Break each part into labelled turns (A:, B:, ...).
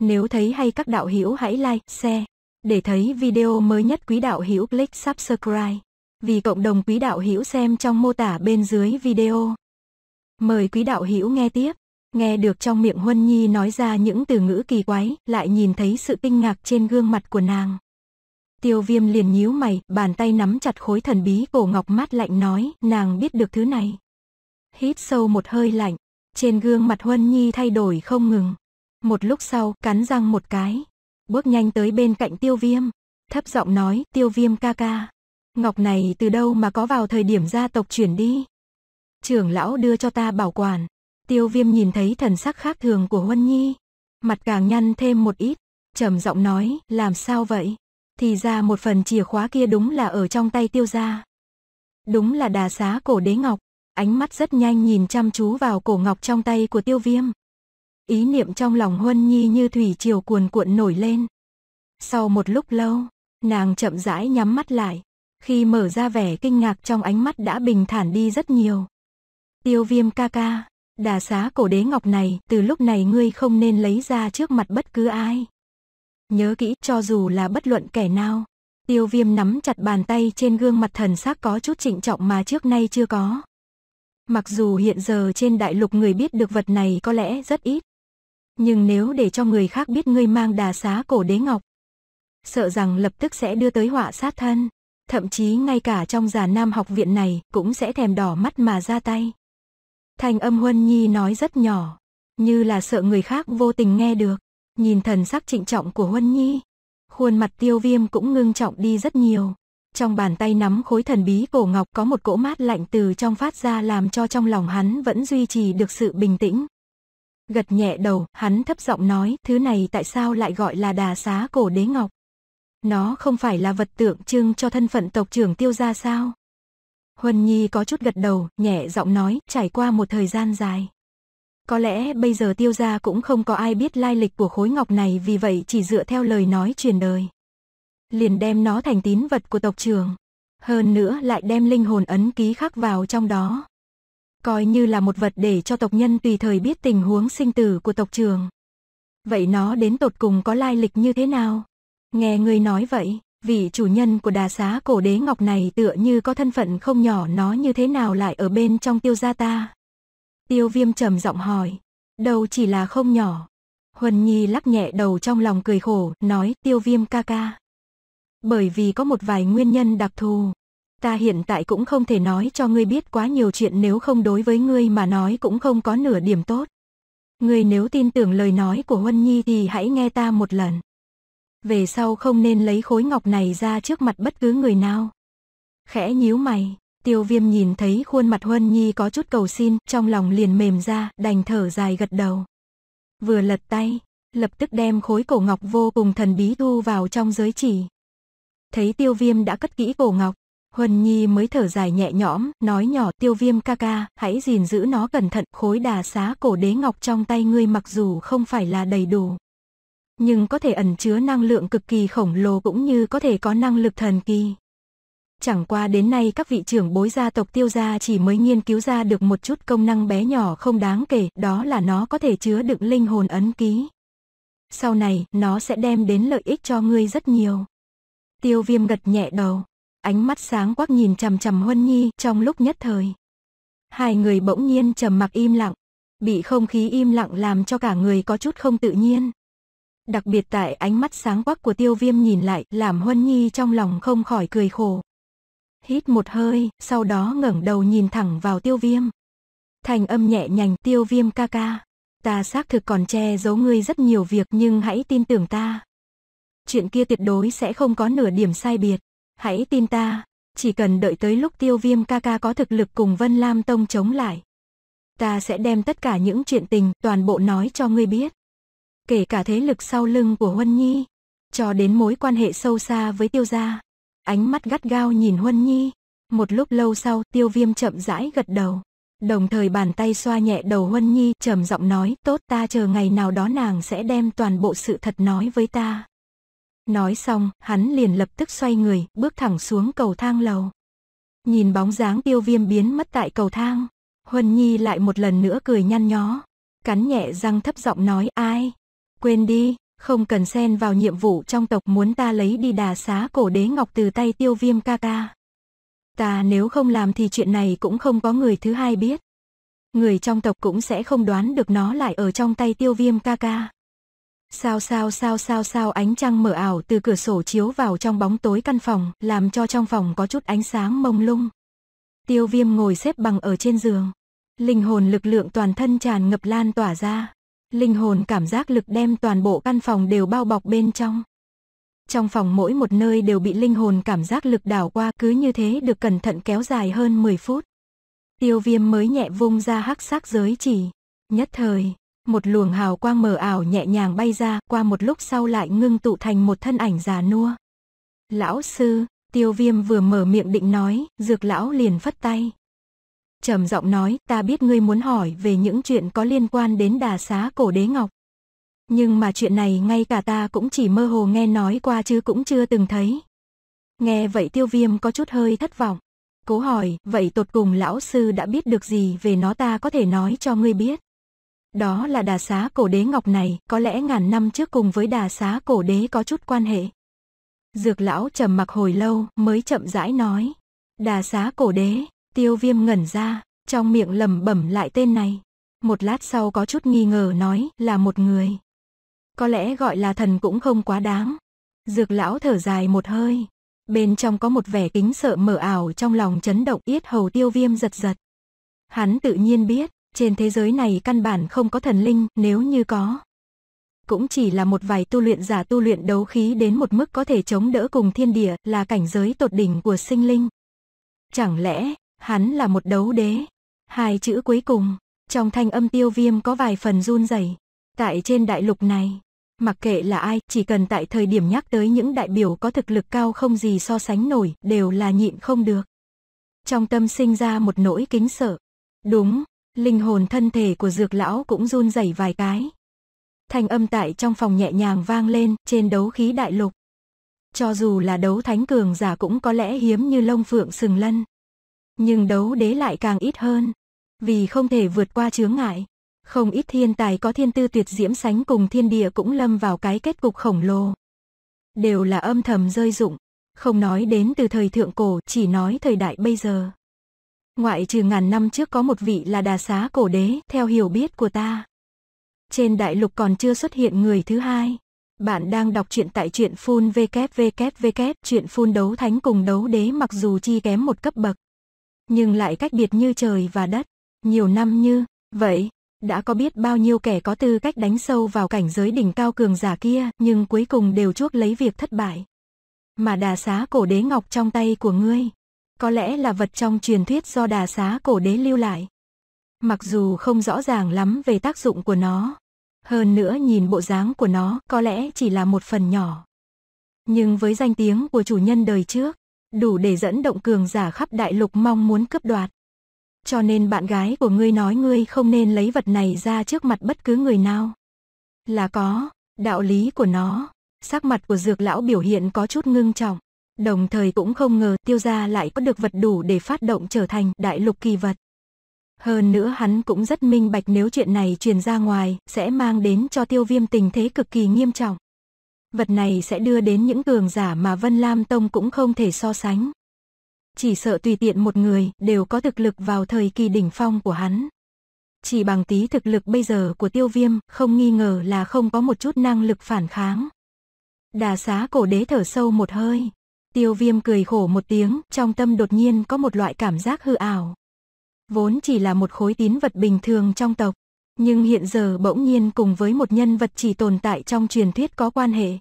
A: Nếu thấy hay các đạo hữu hãy like, share. Để thấy video mới nhất quý đạo hữu click subscribe. Vì cộng đồng quý đạo hữu xem trong mô tả bên dưới video. Mời quý đạo hữu nghe tiếp. Nghe được trong miệng Huân Nhi nói ra những từ ngữ kỳ quái, lại nhìn thấy sự kinh ngạc trên gương mặt của nàng. Tiêu viêm liền nhíu mày, bàn tay nắm chặt khối thần bí cổ ngọc mát lạnh nói, nàng biết được thứ này. Hít sâu một hơi lạnh, trên gương mặt Huân Nhi thay đổi không ngừng. Một lúc sau, cắn răng một cái. Bước nhanh tới bên cạnh tiêu viêm. Thấp giọng nói, tiêu viêm ca ca. Ngọc này từ đâu mà có vào thời điểm gia tộc chuyển đi. Trưởng lão đưa cho ta bảo quản. Tiêu viêm nhìn thấy thần sắc khác thường của Huân Nhi. Mặt càng nhăn thêm một ít. trầm giọng nói, làm sao vậy? Thì ra một phần chìa khóa kia đúng là ở trong tay tiêu gia. Đúng là đà xá cổ đế ngọc. Ánh mắt rất nhanh nhìn chăm chú vào cổ ngọc trong tay của tiêu viêm. Ý niệm trong lòng Huân Nhi như thủy triều cuồn cuộn nổi lên. Sau một lúc lâu, nàng chậm rãi nhắm mắt lại, khi mở ra vẻ kinh ngạc trong ánh mắt đã bình thản đi rất nhiều. Tiêu viêm ca ca, đà xá cổ đế ngọc này, từ lúc này ngươi không nên lấy ra trước mặt bất cứ ai. Nhớ kỹ cho dù là bất luận kẻ nào. Tiêu viêm nắm chặt bàn tay trên gương mặt thần sắc có chút trịnh trọng mà trước nay chưa có. Mặc dù hiện giờ trên đại lục người biết được vật này có lẽ rất ít, nhưng nếu để cho người khác biết ngươi mang đà xá cổ đế ngọc, sợ rằng lập tức sẽ đưa tới họa sát thân. Thậm chí ngay cả trong già nam học viện này cũng sẽ thèm đỏ mắt mà ra tay. Thanh âm Huân Nhi nói rất nhỏ, như là sợ người khác vô tình nghe được. Nhìn thần sắc trịnh trọng của Huân Nhi, khuôn mặt tiêu viêm cũng ngưng trọng đi rất nhiều. Trong bàn tay nắm khối thần bí cổ ngọc có một cỗ mát lạnh từ trong phát ra làm cho trong lòng hắn vẫn duy trì được sự bình tĩnh gật nhẹ đầu, hắn thấp giọng nói, thứ này tại sao lại gọi là đà xá cổ đế ngọc? Nó không phải là vật tượng trưng cho thân phận tộc trưởng tiêu gia sao? Huân Nhi có chút gật đầu, nhẹ giọng nói, trải qua một thời gian dài. Có lẽ bây giờ tiêu gia cũng không có ai biết lai lịch của khối ngọc này vì vậy chỉ dựa theo lời nói truyền đời. Liền đem nó thành tín vật của tộc trưởng. Hơn nữa lại đem linh hồn ấn ký khắc vào trong đó coi như là một vật để cho tộc nhân tùy thời biết tình huống sinh tử của tộc trường. Vậy nó đến tột cùng có lai lịch như thế nào? Nghe người nói vậy, vị chủ nhân của đà xá cổ đế ngọc này tựa như có thân phận không nhỏ nó như thế nào lại ở bên trong tiêu gia ta? Tiêu viêm trầm giọng hỏi, đâu chỉ là không nhỏ. Huân Nhi lắc nhẹ đầu trong lòng cười khổ, nói tiêu viêm ca ca. Bởi vì có một vài nguyên nhân đặc thù, Ta hiện tại cũng không thể nói cho ngươi biết quá nhiều chuyện nếu không đối với ngươi mà nói cũng không có nửa điểm tốt. Ngươi nếu tin tưởng lời nói của Huân Nhi thì hãy nghe ta một lần. Về sau không nên lấy khối ngọc này ra trước mặt bất cứ người nào. Khẽ nhíu mày, tiêu viêm nhìn thấy khuôn mặt Huân Nhi có chút cầu xin, trong lòng liền mềm ra, đành thở dài gật đầu. Vừa lật tay, lập tức đem khối cổ ngọc vô cùng thần bí thu vào trong giới chỉ. Thấy tiêu viêm đã cất kỹ cổ ngọc, Huân Nhi mới thở dài nhẹ nhõm, nói nhỏ tiêu viêm ca ca, hãy gìn giữ nó cẩn thận, khối đà xá cổ đế ngọc trong tay ngươi mặc dù không phải là đầy đủ. Nhưng có thể ẩn chứa năng lượng cực kỳ khổng lồ cũng như có thể có năng lực thần kỳ. Chẳng qua đến nay các vị trưởng bối gia tộc tiêu gia chỉ mới nghiên cứu ra được một chút công năng bé nhỏ không đáng kể, đó là nó có thể chứa đựng linh hồn ấn ký. Sau này, nó sẽ đem đến lợi ích cho ngươi rất nhiều. Tiêu viêm gật nhẹ đầu ánh mắt sáng quắc nhìn chằm chằm Huân Nhi trong lúc nhất thời. Hai người bỗng nhiên trầm mặc im lặng, bị không khí im lặng làm cho cả người có chút không tự nhiên. Đặc biệt tại ánh mắt sáng quắc của tiêu viêm nhìn lại làm Huân Nhi trong lòng không khỏi cười khổ. Hít một hơi, sau đó ngẩng đầu nhìn thẳng vào tiêu viêm. Thành âm nhẹ nhành tiêu viêm ca ca. Ta xác thực còn che giấu ngươi rất nhiều việc nhưng hãy tin tưởng ta. Chuyện kia tuyệt đối sẽ không có nửa điểm sai biệt. Hãy tin ta, chỉ cần đợi tới lúc tiêu viêm ca ca có thực lực cùng Vân Lam Tông chống lại. Ta sẽ đem tất cả những chuyện tình toàn bộ nói cho ngươi biết. Kể cả thế lực sau lưng của Huân Nhi, cho đến mối quan hệ sâu xa với tiêu gia. Ánh mắt gắt gao nhìn Huân Nhi, một lúc lâu sau tiêu viêm chậm rãi gật đầu. Đồng thời bàn tay xoa nhẹ đầu Huân Nhi trầm giọng nói tốt ta chờ ngày nào đó nàng sẽ đem toàn bộ sự thật nói với ta. Nói xong, hắn liền lập tức xoay người, bước thẳng xuống cầu thang lầu. Nhìn bóng dáng tiêu viêm biến mất tại cầu thang, Huân Nhi lại một lần nữa cười nhăn nhó. Cắn nhẹ răng thấp giọng nói ai? Quên đi, không cần xen vào nhiệm vụ trong tộc muốn ta lấy đi đà xá cổ đế ngọc từ tay tiêu viêm ca ca. Ta nếu không làm thì chuyện này cũng không có người thứ hai biết. Người trong tộc cũng sẽ không đoán được nó lại ở trong tay tiêu viêm ca ca. Sao sao sao sao sao ánh trăng mở ảo từ cửa sổ chiếu vào trong bóng tối căn phòng, làm cho trong phòng có chút ánh sáng mông lung. Tiêu viêm ngồi xếp bằng ở trên giường. Linh hồn lực lượng toàn thân tràn ngập lan tỏa ra. Linh hồn cảm giác lực đem toàn bộ căn phòng đều bao bọc bên trong. Trong phòng mỗi một nơi đều bị linh hồn cảm giác lực đảo qua cứ như thế được cẩn thận kéo dài hơn 10 phút. Tiêu viêm mới nhẹ vung ra hắc sắc giới chỉ. Nhất thời, một luồng hào quang mờ ảo nhẹ nhàng bay ra, qua một lúc sau lại ngưng tụ thành một thân ảnh già nua. Lão sư, tiêu viêm vừa mở miệng định nói, dược lão liền phất tay. trầm giọng nói, ta biết ngươi muốn hỏi về những chuyện có liên quan đến đà xá cổ đế ngọc. Nhưng mà chuyện này ngay cả ta cũng chỉ mơ hồ nghe nói qua chứ cũng chưa từng thấy. Nghe vậy tiêu viêm có chút hơi thất vọng. Cố hỏi, vậy tột cùng lão sư đã biết được gì về nó ta có thể nói cho ngươi biết. Đó là đà xá cổ đế ngọc này, có lẽ ngàn năm trước cùng với đà xá cổ đế có chút quan hệ. Dược lão trầm mặc hồi lâu mới chậm rãi nói. Đà xá cổ đế, tiêu viêm ngẩn ra, trong miệng lầm bẩm lại tên này. Một lát sau có chút nghi ngờ nói là một người. Có lẽ gọi là thần cũng không quá đáng. Dược lão thở dài một hơi. Bên trong có một vẻ kính sợ mở ảo trong lòng chấn động yết hầu tiêu viêm giật giật. Hắn tự nhiên biết, trên thế giới này căn bản không có thần linh, nếu như có. Cũng chỉ là một vài tu luyện giả tu luyện đấu khí đến một mức có thể chống đỡ cùng thiên địa, là cảnh giới tột đỉnh của sinh linh. Chẳng lẽ, hắn là một đấu đế? Hai chữ cuối cùng, trong thanh âm tiêu viêm có vài phần run rẩy. Tại trên đại lục này, mặc kệ là ai, chỉ cần tại thời điểm nhắc tới những đại biểu có thực lực cao không gì so sánh nổi, đều là nhịn không được. Trong tâm sinh ra một nỗi kính sợ. Đúng, Linh hồn thân thể của dược lão cũng run rẩy vài cái. Thanh âm tại trong phòng nhẹ nhàng vang lên trên đấu khí đại lục. Cho dù là đấu thánh cường giả cũng có lẽ hiếm như lông phượng sừng lân. Nhưng đấu đế lại càng ít hơn. Vì không thể vượt qua chướng ngại. Không ít thiên tài có thiên tư tuyệt diễm sánh cùng thiên địa cũng lâm vào cái kết cục khổng lồ. Đều là âm thầm rơi dụng. Không nói đến từ thời thượng cổ, chỉ nói thời đại bây giờ. Ngoại trừ ngàn năm trước có một vị là đà xá cổ đế, theo hiểu biết của ta. Trên đại lục còn chưa xuất hiện người thứ hai. Bạn đang đọc truyện tại truyện phun www truyện phun đấu thánh cùng đấu đế mặc dù chi kém một cấp bậc. Nhưng lại cách biệt như trời và đất. Nhiều năm như, vậy, đã có biết bao nhiêu kẻ có tư cách đánh sâu vào cảnh giới đỉnh cao cường giả kia, nhưng cuối cùng đều chuốc lấy việc thất bại. Mà đà xá cổ đế ngọc trong tay của ngươi, có lẽ là vật trong truyền thuyết do đà xá cổ đế lưu lại. Mặc dù không rõ ràng lắm về tác dụng của nó, hơn nữa nhìn bộ dáng của nó có lẽ chỉ là một phần nhỏ. Nhưng với danh tiếng của chủ nhân đời trước, đủ để dẫn động cường giả khắp đại lục mong muốn cướp đoạt. Cho nên bạn gái của ngươi nói ngươi không nên lấy vật này ra trước mặt bất cứ người nào. Là có, đạo lý của nó, sắc mặt của dược lão biểu hiện có chút ngưng trọng. Đồng thời cũng không ngờ tiêu gia lại có được vật đủ để phát động trở thành đại lục kỳ vật. Hơn nữa hắn cũng rất minh bạch nếu chuyện này truyền ra ngoài sẽ mang đến cho tiêu viêm tình thế cực kỳ nghiêm trọng. Vật này sẽ đưa đến những cường giả mà Vân Lam Tông cũng không thể so sánh. Chỉ sợ tùy tiện một người đều có thực lực vào thời kỳ đỉnh phong của hắn. Chỉ bằng tí thực lực bây giờ của tiêu viêm không nghi ngờ là không có một chút năng lực phản kháng. Đà xá cổ đế thở sâu một hơi, Tiêu viêm cười khổ một tiếng, trong tâm đột nhiên có một loại cảm giác hư ảo. Vốn chỉ là một khối tín vật bình thường trong tộc, nhưng hiện giờ bỗng nhiên cùng với một nhân vật chỉ tồn tại trong truyền thuyết có quan hệ.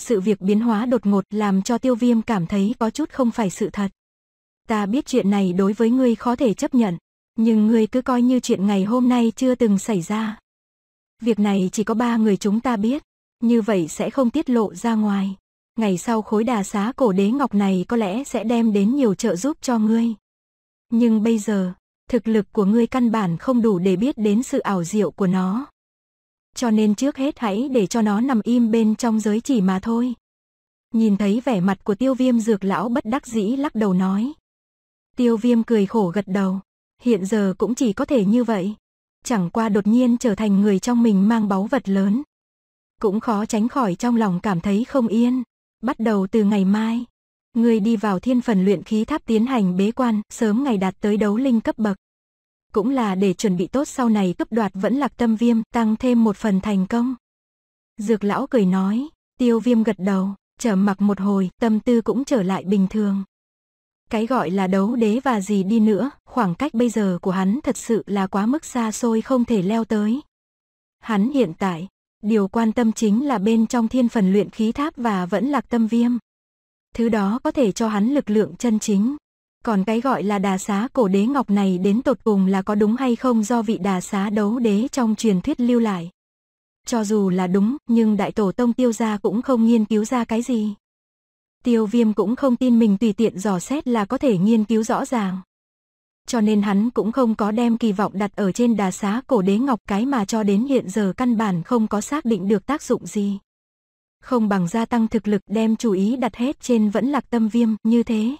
A: Sự việc biến hóa đột ngột làm cho tiêu viêm cảm thấy có chút không phải sự thật. Ta biết chuyện này đối với ngươi khó thể chấp nhận, nhưng ngươi cứ coi như chuyện ngày hôm nay chưa từng xảy ra. Việc này chỉ có ba người chúng ta biết, như vậy sẽ không tiết lộ ra ngoài ngày sau khối đà xá cổ đế ngọc này có lẽ sẽ đem đến nhiều trợ giúp cho ngươi. Nhưng bây giờ, thực lực của ngươi căn bản không đủ để biết đến sự ảo diệu của nó. Cho nên trước hết hãy để cho nó nằm im bên trong giới chỉ mà thôi. Nhìn thấy vẻ mặt của tiêu viêm dược lão bất đắc dĩ lắc đầu nói. Tiêu viêm cười khổ gật đầu. Hiện giờ cũng chỉ có thể như vậy. Chẳng qua đột nhiên trở thành người trong mình mang báu vật lớn. Cũng khó tránh khỏi trong lòng cảm thấy không yên bắt đầu từ ngày mai. Người đi vào thiên phần luyện khí tháp tiến hành bế quan, sớm ngày đạt tới đấu linh cấp bậc. Cũng là để chuẩn bị tốt sau này cấp đoạt vẫn lạc tâm viêm, tăng thêm một phần thành công. Dược lão cười nói, tiêu viêm gật đầu, trở mặc một hồi, tâm tư cũng trở lại bình thường. Cái gọi là đấu đế và gì đi nữa, khoảng cách bây giờ của hắn thật sự là quá mức xa xôi không thể leo tới. Hắn hiện tại, điều quan tâm chính là bên trong thiên phần luyện khí tháp và vẫn lạc tâm viêm. Thứ đó có thể cho hắn lực lượng chân chính. Còn cái gọi là đà xá cổ đế ngọc này đến tột cùng là có đúng hay không do vị đà xá đấu đế trong truyền thuyết lưu lại. Cho dù là đúng, nhưng đại tổ tông tiêu gia cũng không nghiên cứu ra cái gì. Tiêu viêm cũng không tin mình tùy tiện dò xét là có thể nghiên cứu rõ ràng cho nên hắn cũng không có đem kỳ vọng đặt ở trên đà xá cổ đế ngọc cái mà cho đến hiện giờ căn bản không có xác định được tác dụng gì. Không bằng gia tăng thực lực đem chú ý đặt hết trên vẫn lạc tâm viêm như thế.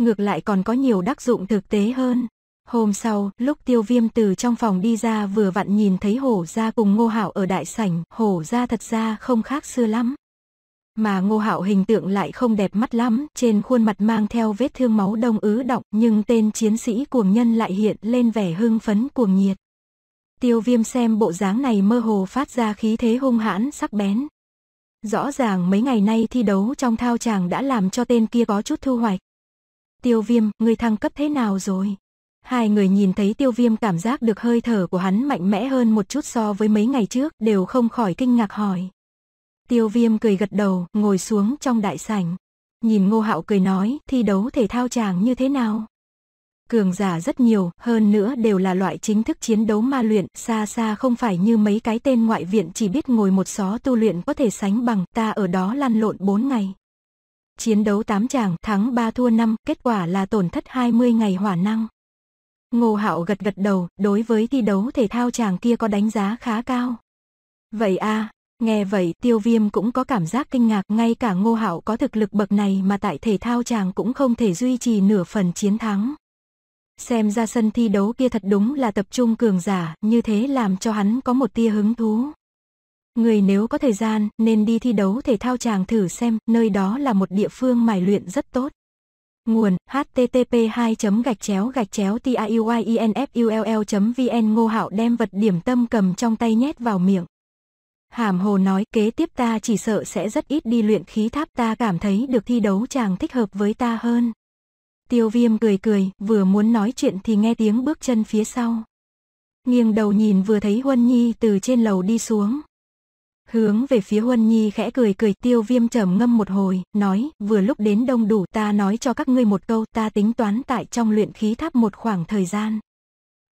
A: Ngược lại còn có nhiều tác dụng thực tế hơn. Hôm sau, lúc tiêu viêm từ trong phòng đi ra vừa vặn nhìn thấy hổ ra cùng ngô hảo ở đại sảnh, hổ ra thật ra không khác xưa lắm mà ngô hạo hình tượng lại không đẹp mắt lắm, trên khuôn mặt mang theo vết thương máu đông ứ động nhưng tên chiến sĩ cuồng nhân lại hiện lên vẻ hưng phấn cuồng nhiệt. Tiêu viêm xem bộ dáng này mơ hồ phát ra khí thế hung hãn sắc bén. Rõ ràng mấy ngày nay thi đấu trong thao chàng đã làm cho tên kia có chút thu hoạch. Tiêu viêm, người thăng cấp thế nào rồi? Hai người nhìn thấy tiêu viêm cảm giác được hơi thở của hắn mạnh mẽ hơn một chút so với mấy ngày trước đều không khỏi kinh ngạc hỏi. Tiêu viêm cười gật đầu, ngồi xuống trong đại sảnh. Nhìn ngô hạo cười nói, thi đấu thể thao chàng như thế nào? Cường giả rất nhiều, hơn nữa đều là loại chính thức chiến đấu ma luyện, xa xa không phải như mấy cái tên ngoại viện chỉ biết ngồi một xó tu luyện có thể sánh bằng, ta ở đó lăn lộn 4 ngày. Chiến đấu 8 chàng, thắng 3 thua 5, kết quả là tổn thất 20 ngày hỏa năng. Ngô Hạo gật gật đầu, đối với thi đấu thể thao chàng kia có đánh giá khá cao. Vậy a, à, Nghe vậy tiêu viêm cũng có cảm giác kinh ngạc ngay cả ngô hạo có thực lực bậc này mà tại thể thao chàng cũng không thể duy trì nửa phần chiến thắng. Xem ra sân thi đấu kia thật đúng là tập trung cường giả, như thế làm cho hắn có một tia hứng thú. Người nếu có thời gian nên đi thi đấu thể thao chàng thử xem, nơi đó là một địa phương mài luyện rất tốt. Nguồn http 2 gạch chéo gạch chéo tiuynfull vn ngô hạo đem vật điểm tâm cầm trong tay nhét vào miệng. Hàm hồ nói kế tiếp ta chỉ sợ sẽ rất ít đi luyện khí tháp ta cảm thấy được thi đấu chàng thích hợp với ta hơn. Tiêu viêm cười cười, vừa muốn nói chuyện thì nghe tiếng bước chân phía sau. Nghiêng đầu nhìn vừa thấy Huân Nhi từ trên lầu đi xuống. Hướng về phía Huân Nhi khẽ cười cười tiêu viêm trầm ngâm một hồi, nói, vừa lúc đến đông đủ ta nói cho các ngươi một câu ta tính toán tại trong luyện khí tháp một khoảng thời gian.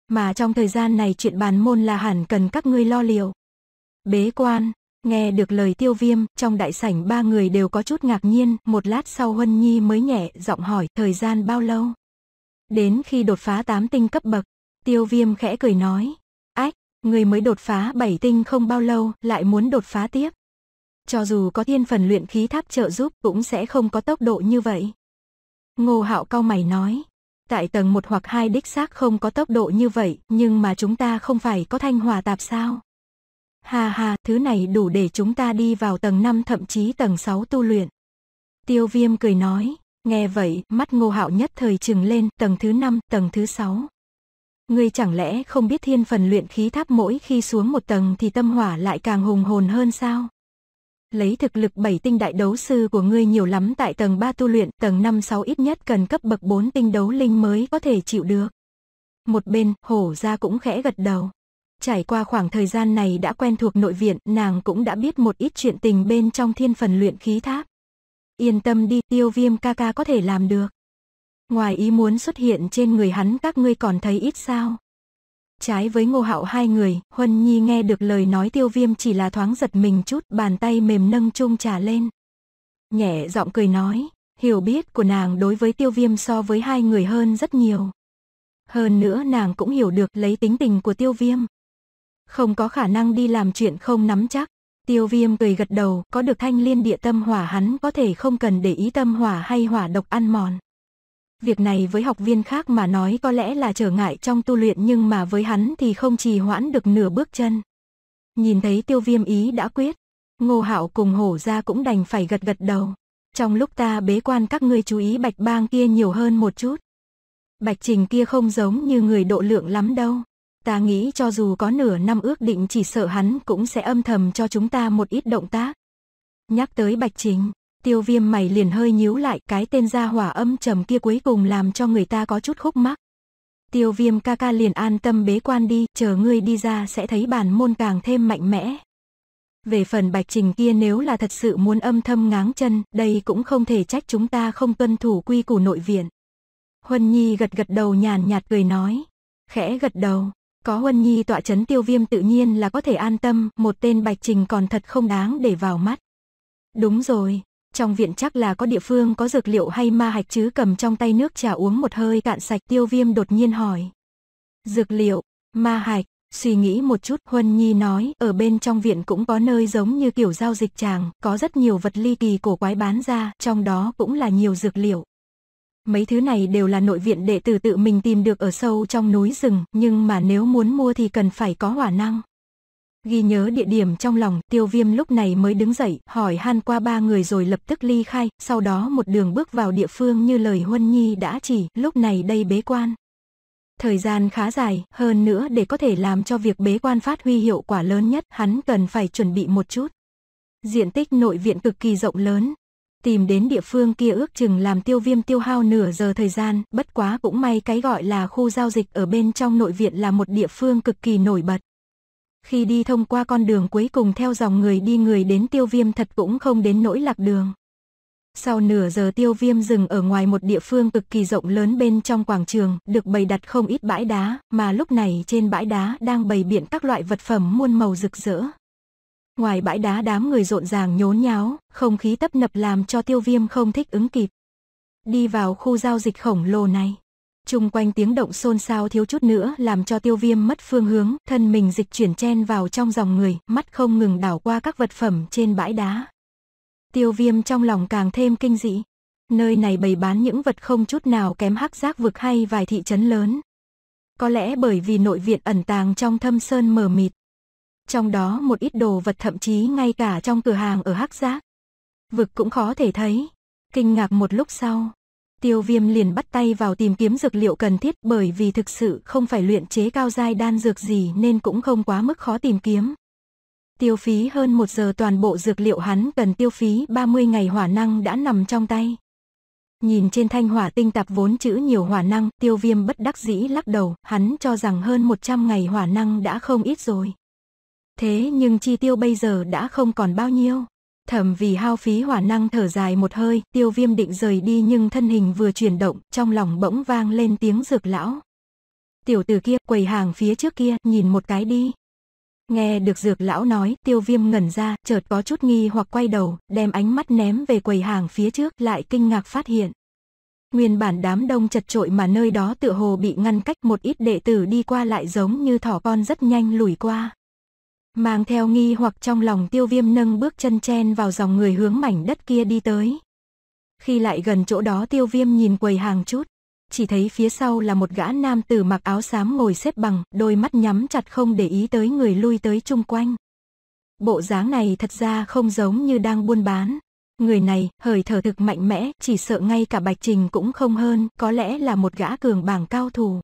A: Mà trong thời gian này chuyện bàn môn là hẳn cần các ngươi lo liệu, Bế quan, nghe được lời tiêu viêm, trong đại sảnh ba người đều có chút ngạc nhiên, một lát sau Huân Nhi mới nhẹ giọng hỏi thời gian bao lâu. Đến khi đột phá 8 tinh cấp bậc, tiêu viêm khẽ cười nói, ách, người mới đột phá 7 tinh không bao lâu, lại muốn đột phá tiếp. Cho dù có thiên phần luyện khí tháp trợ giúp cũng sẽ không có tốc độ như vậy. Ngô hạo cao mày nói, tại tầng 1 hoặc 2 đích xác không có tốc độ như vậy, nhưng mà chúng ta không phải có thanh hòa tạp sao? Ha ha, thứ này đủ để chúng ta đi vào tầng 5 thậm chí tầng 6 tu luyện. Tiêu viêm cười nói, nghe vậy, mắt ngô hạo nhất thời trừng lên tầng thứ 5, tầng thứ 6. Ngươi chẳng lẽ không biết thiên phần luyện khí tháp mỗi khi xuống một tầng thì tâm hỏa lại càng hùng hồn hơn sao? Lấy thực lực bảy tinh đại đấu sư của ngươi nhiều lắm tại tầng 3 tu luyện, tầng 5-6 ít nhất cần cấp bậc 4 tinh đấu linh mới có thể chịu được. Một bên, hổ ra cũng khẽ gật đầu. Trải qua khoảng thời gian này đã quen thuộc nội viện, nàng cũng đã biết một ít chuyện tình bên trong thiên phần luyện khí tháp. Yên tâm đi, tiêu viêm ca ca có thể làm được. Ngoài ý muốn xuất hiện trên người hắn các ngươi còn thấy ít sao. Trái với ngô hạo hai người, Huân Nhi nghe được lời nói tiêu viêm chỉ là thoáng giật mình chút, bàn tay mềm nâng chung trà lên. Nhẹ giọng cười nói, hiểu biết của nàng đối với tiêu viêm so với hai người hơn rất nhiều. Hơn nữa nàng cũng hiểu được lấy tính tình của tiêu viêm, không có khả năng đi làm chuyện không nắm chắc. Tiêu viêm cười gật đầu, có được thanh liên địa tâm hỏa hắn có thể không cần để ý tâm hỏa hay hỏa độc ăn mòn. Việc này với học viên khác mà nói có lẽ là trở ngại trong tu luyện nhưng mà với hắn thì không trì hoãn được nửa bước chân. Nhìn thấy tiêu viêm ý đã quyết, ngô hạo cùng hổ ra cũng đành phải gật gật đầu. Trong lúc ta bế quan các ngươi chú ý bạch bang kia nhiều hơn một chút. Bạch trình kia không giống như người độ lượng lắm đâu. Ta nghĩ cho dù có nửa năm ước định chỉ sợ hắn cũng sẽ âm thầm cho chúng ta một ít động tác. Nhắc tới Bạch chính tiêu viêm mày liền hơi nhíu lại cái tên gia hỏa âm trầm kia cuối cùng làm cho người ta có chút khúc mắc. Tiêu viêm ca ca liền an tâm bế quan đi, chờ ngươi đi ra sẽ thấy bản môn càng thêm mạnh mẽ. Về phần bạch trình kia nếu là thật sự muốn âm thâm ngáng chân, đây cũng không thể trách chúng ta không tuân thủ quy củ nội viện. Huân Nhi gật gật đầu nhàn nhạt cười nói. Khẽ gật đầu, có Huân Nhi tọa chấn tiêu viêm tự nhiên là có thể an tâm, một tên Bạch Trình còn thật không đáng để vào mắt. Đúng rồi, trong viện chắc là có địa phương có dược liệu hay ma hạch chứ cầm trong tay nước trà uống một hơi cạn sạch tiêu viêm đột nhiên hỏi. Dược liệu, ma hạch, suy nghĩ một chút Huân Nhi nói ở bên trong viện cũng có nơi giống như kiểu giao dịch tràng, có rất nhiều vật ly kỳ cổ quái bán ra, trong đó cũng là nhiều dược liệu. Mấy thứ này đều là nội viện đệ tử tự mình tìm được ở sâu trong núi rừng, nhưng mà nếu muốn mua thì cần phải có hỏa năng. Ghi nhớ địa điểm trong lòng, tiêu viêm lúc này mới đứng dậy, hỏi han qua ba người rồi lập tức ly khai, sau đó một đường bước vào địa phương như lời Huân Nhi đã chỉ, lúc này đây bế quan. Thời gian khá dài, hơn nữa để có thể làm cho việc bế quan phát huy hiệu quả lớn nhất, hắn cần phải chuẩn bị một chút. Diện tích nội viện cực kỳ rộng lớn, Tìm đến địa phương kia ước chừng làm tiêu viêm tiêu hao nửa giờ thời gian, bất quá cũng may cái gọi là khu giao dịch ở bên trong nội viện là một địa phương cực kỳ nổi bật. Khi đi thông qua con đường cuối cùng theo dòng người đi người đến tiêu viêm thật cũng không đến nỗi lạc đường. Sau nửa giờ tiêu viêm dừng ở ngoài một địa phương cực kỳ rộng lớn bên trong quảng trường, được bày đặt không ít bãi đá, mà lúc này trên bãi đá đang bày biện các loại vật phẩm muôn màu rực rỡ. Ngoài bãi đá đám người rộn ràng nhốn nháo, không khí tấp nập làm cho tiêu viêm không thích ứng kịp. Đi vào khu giao dịch khổng lồ này. chung quanh tiếng động xôn xao thiếu chút nữa làm cho tiêu viêm mất phương hướng, thân mình dịch chuyển chen vào trong dòng người, mắt không ngừng đảo qua các vật phẩm trên bãi đá. Tiêu viêm trong lòng càng thêm kinh dị. Nơi này bày bán những vật không chút nào kém hắc giác vực hay vài thị trấn lớn. Có lẽ bởi vì nội viện ẩn tàng trong thâm sơn mờ mịt. Trong đó một ít đồ vật thậm chí ngay cả trong cửa hàng ở Hắc Giác. Vực cũng khó thể thấy. Kinh ngạc một lúc sau, tiêu viêm liền bắt tay vào tìm kiếm dược liệu cần thiết bởi vì thực sự không phải luyện chế cao giai đan dược gì nên cũng không quá mức khó tìm kiếm. Tiêu phí hơn một giờ toàn bộ dược liệu hắn cần tiêu phí 30 ngày hỏa năng đã nằm trong tay. Nhìn trên thanh hỏa tinh tạp vốn chữ nhiều hỏa năng, tiêu viêm bất đắc dĩ lắc đầu, hắn cho rằng hơn 100 ngày hỏa năng đã không ít rồi. Thế nhưng chi tiêu bây giờ đã không còn bao nhiêu. thầm vì hao phí hỏa năng thở dài một hơi, tiêu viêm định rời đi nhưng thân hình vừa chuyển động, trong lòng bỗng vang lên tiếng dược lão. Tiểu tử kia, quầy hàng phía trước kia, nhìn một cái đi. Nghe được dược lão nói, tiêu viêm ngẩn ra, chợt có chút nghi hoặc quay đầu, đem ánh mắt ném về quầy hàng phía trước, lại kinh ngạc phát hiện. Nguyên bản đám đông chật trội mà nơi đó tựa hồ bị ngăn cách một ít đệ tử đi qua lại giống như thỏ con rất nhanh lùi qua. Mang theo nghi hoặc trong lòng tiêu viêm nâng bước chân chen vào dòng người hướng mảnh đất kia đi tới. Khi lại gần chỗ đó tiêu viêm nhìn quầy hàng chút. Chỉ thấy phía sau là một gã nam tử mặc áo xám ngồi xếp bằng, đôi mắt nhắm chặt không để ý tới người lui tới chung quanh. Bộ dáng này thật ra không giống như đang buôn bán. Người này, hời thở thực mạnh mẽ, chỉ sợ ngay cả Bạch Trình cũng không hơn, có lẽ là một gã cường bảng cao thủ.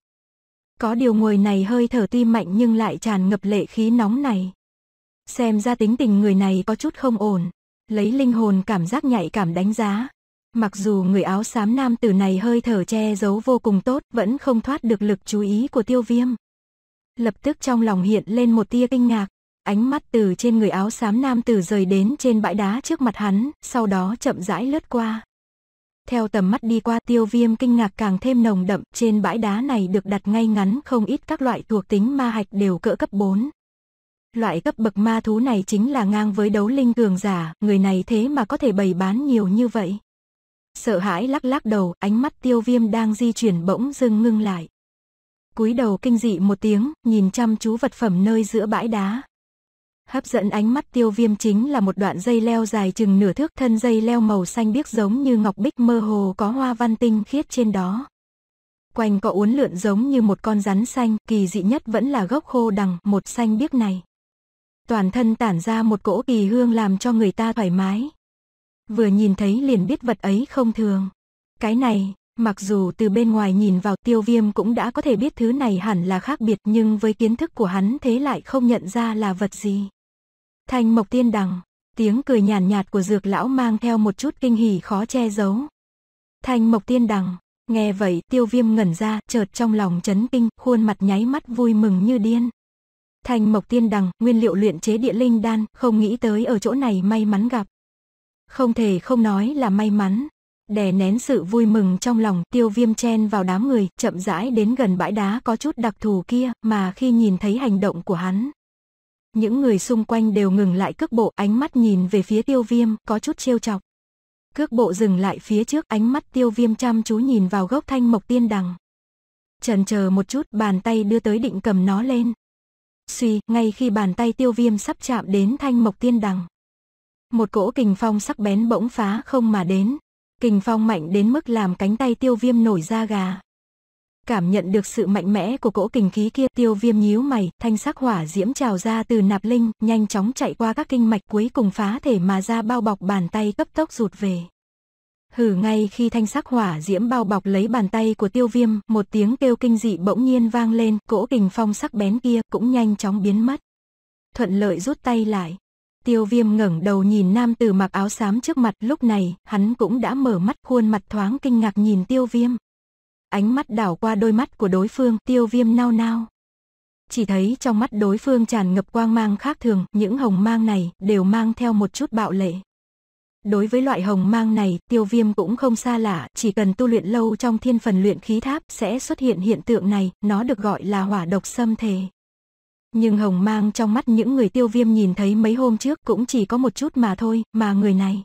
A: Có điều ngồi này hơi thở tuy mạnh nhưng lại tràn ngập lệ khí nóng này. Xem ra tính tình người này có chút không ổn. Lấy linh hồn cảm giác nhạy cảm đánh giá. Mặc dù người áo xám nam tử này hơi thở che giấu vô cùng tốt vẫn không thoát được lực chú ý của tiêu viêm. Lập tức trong lòng hiện lên một tia kinh ngạc. Ánh mắt từ trên người áo xám nam tử rời đến trên bãi đá trước mặt hắn, sau đó chậm rãi lướt qua. Theo tầm mắt đi qua tiêu viêm kinh ngạc càng thêm nồng đậm, trên bãi đá này được đặt ngay ngắn không ít các loại thuộc tính ma hạch đều cỡ cấp 4. Loại cấp bậc ma thú này chính là ngang với đấu linh cường giả, người này thế mà có thể bày bán nhiều như vậy. Sợ hãi lắc lắc đầu, ánh mắt tiêu viêm đang di chuyển bỗng dưng ngưng lại. cúi đầu kinh dị một tiếng, nhìn chăm chú vật phẩm nơi giữa bãi đá, Hấp dẫn ánh mắt tiêu viêm chính là một đoạn dây leo dài chừng nửa thước thân dây leo màu xanh biếc giống như ngọc bích mơ hồ có hoa văn tinh khiết trên đó. Quanh có uốn lượn giống như một con rắn xanh, kỳ dị nhất vẫn là gốc khô đằng, một xanh biếc này. Toàn thân tản ra một cỗ kỳ hương làm cho người ta thoải mái. Vừa nhìn thấy liền biết vật ấy không thường. Cái này, Mặc dù từ bên ngoài nhìn vào tiêu viêm cũng đã có thể biết thứ này hẳn là khác biệt nhưng với kiến thức của hắn thế lại không nhận ra là vật gì. Thanh Mộc Tiên Đằng, tiếng cười nhàn nhạt của Dược lão mang theo một chút kinh hỉ khó che giấu. Thanh Mộc Tiên Đằng, nghe vậy, Tiêu Viêm ngẩn ra, chợt trong lòng chấn kinh, khuôn mặt nháy mắt vui mừng như điên. Thanh Mộc Tiên Đằng, nguyên liệu luyện chế địa linh đan, không nghĩ tới ở chỗ này may mắn gặp. Không thể không nói là may mắn. Đè nén sự vui mừng trong lòng, tiêu viêm chen vào đám người, chậm rãi đến gần bãi đá có chút đặc thù kia, mà khi nhìn thấy hành động của hắn, những người xung quanh đều ngừng lại cước bộ, ánh mắt nhìn về phía tiêu viêm, có chút trêu chọc. Cước bộ dừng lại phía trước, ánh mắt tiêu viêm chăm chú nhìn vào gốc thanh mộc tiên đằng. Trần chờ một chút, bàn tay đưa tới định cầm nó lên. Suy, ngay khi bàn tay tiêu viêm sắp chạm đến thanh mộc tiên đằng. Một cỗ kình phong sắc bén bỗng phá không mà đến. Kình phong mạnh đến mức làm cánh tay tiêu viêm nổi da gà. Cảm nhận được sự mạnh mẽ của cỗ kình khí kia, tiêu viêm nhíu mày, thanh sắc hỏa diễm trào ra từ nạp linh, nhanh chóng chạy qua các kinh mạch cuối cùng phá thể mà ra bao bọc bàn tay cấp tốc rụt về. hử ngay khi thanh sắc hỏa diễm bao bọc lấy bàn tay của tiêu viêm, một tiếng kêu kinh dị bỗng nhiên vang lên, cỗ kình phong sắc bén kia cũng nhanh chóng biến mất. Thuận lợi rút tay lại. Tiêu viêm ngẩng đầu nhìn nam tử mặc áo xám trước mặt lúc này, hắn cũng đã mở mắt khuôn mặt thoáng kinh ngạc nhìn tiêu viêm ánh mắt đảo qua đôi mắt của đối phương tiêu viêm nao nao. Chỉ thấy trong mắt đối phương tràn ngập quang mang khác thường, những hồng mang này đều mang theo một chút bạo lệ. Đối với loại hồng mang này, tiêu viêm cũng không xa lạ, chỉ cần tu luyện lâu trong thiên phần luyện khí tháp sẽ xuất hiện hiện tượng này, nó được gọi là hỏa độc xâm thể. Nhưng hồng mang trong mắt những người tiêu viêm nhìn thấy mấy hôm trước cũng chỉ có một chút mà thôi, mà người này.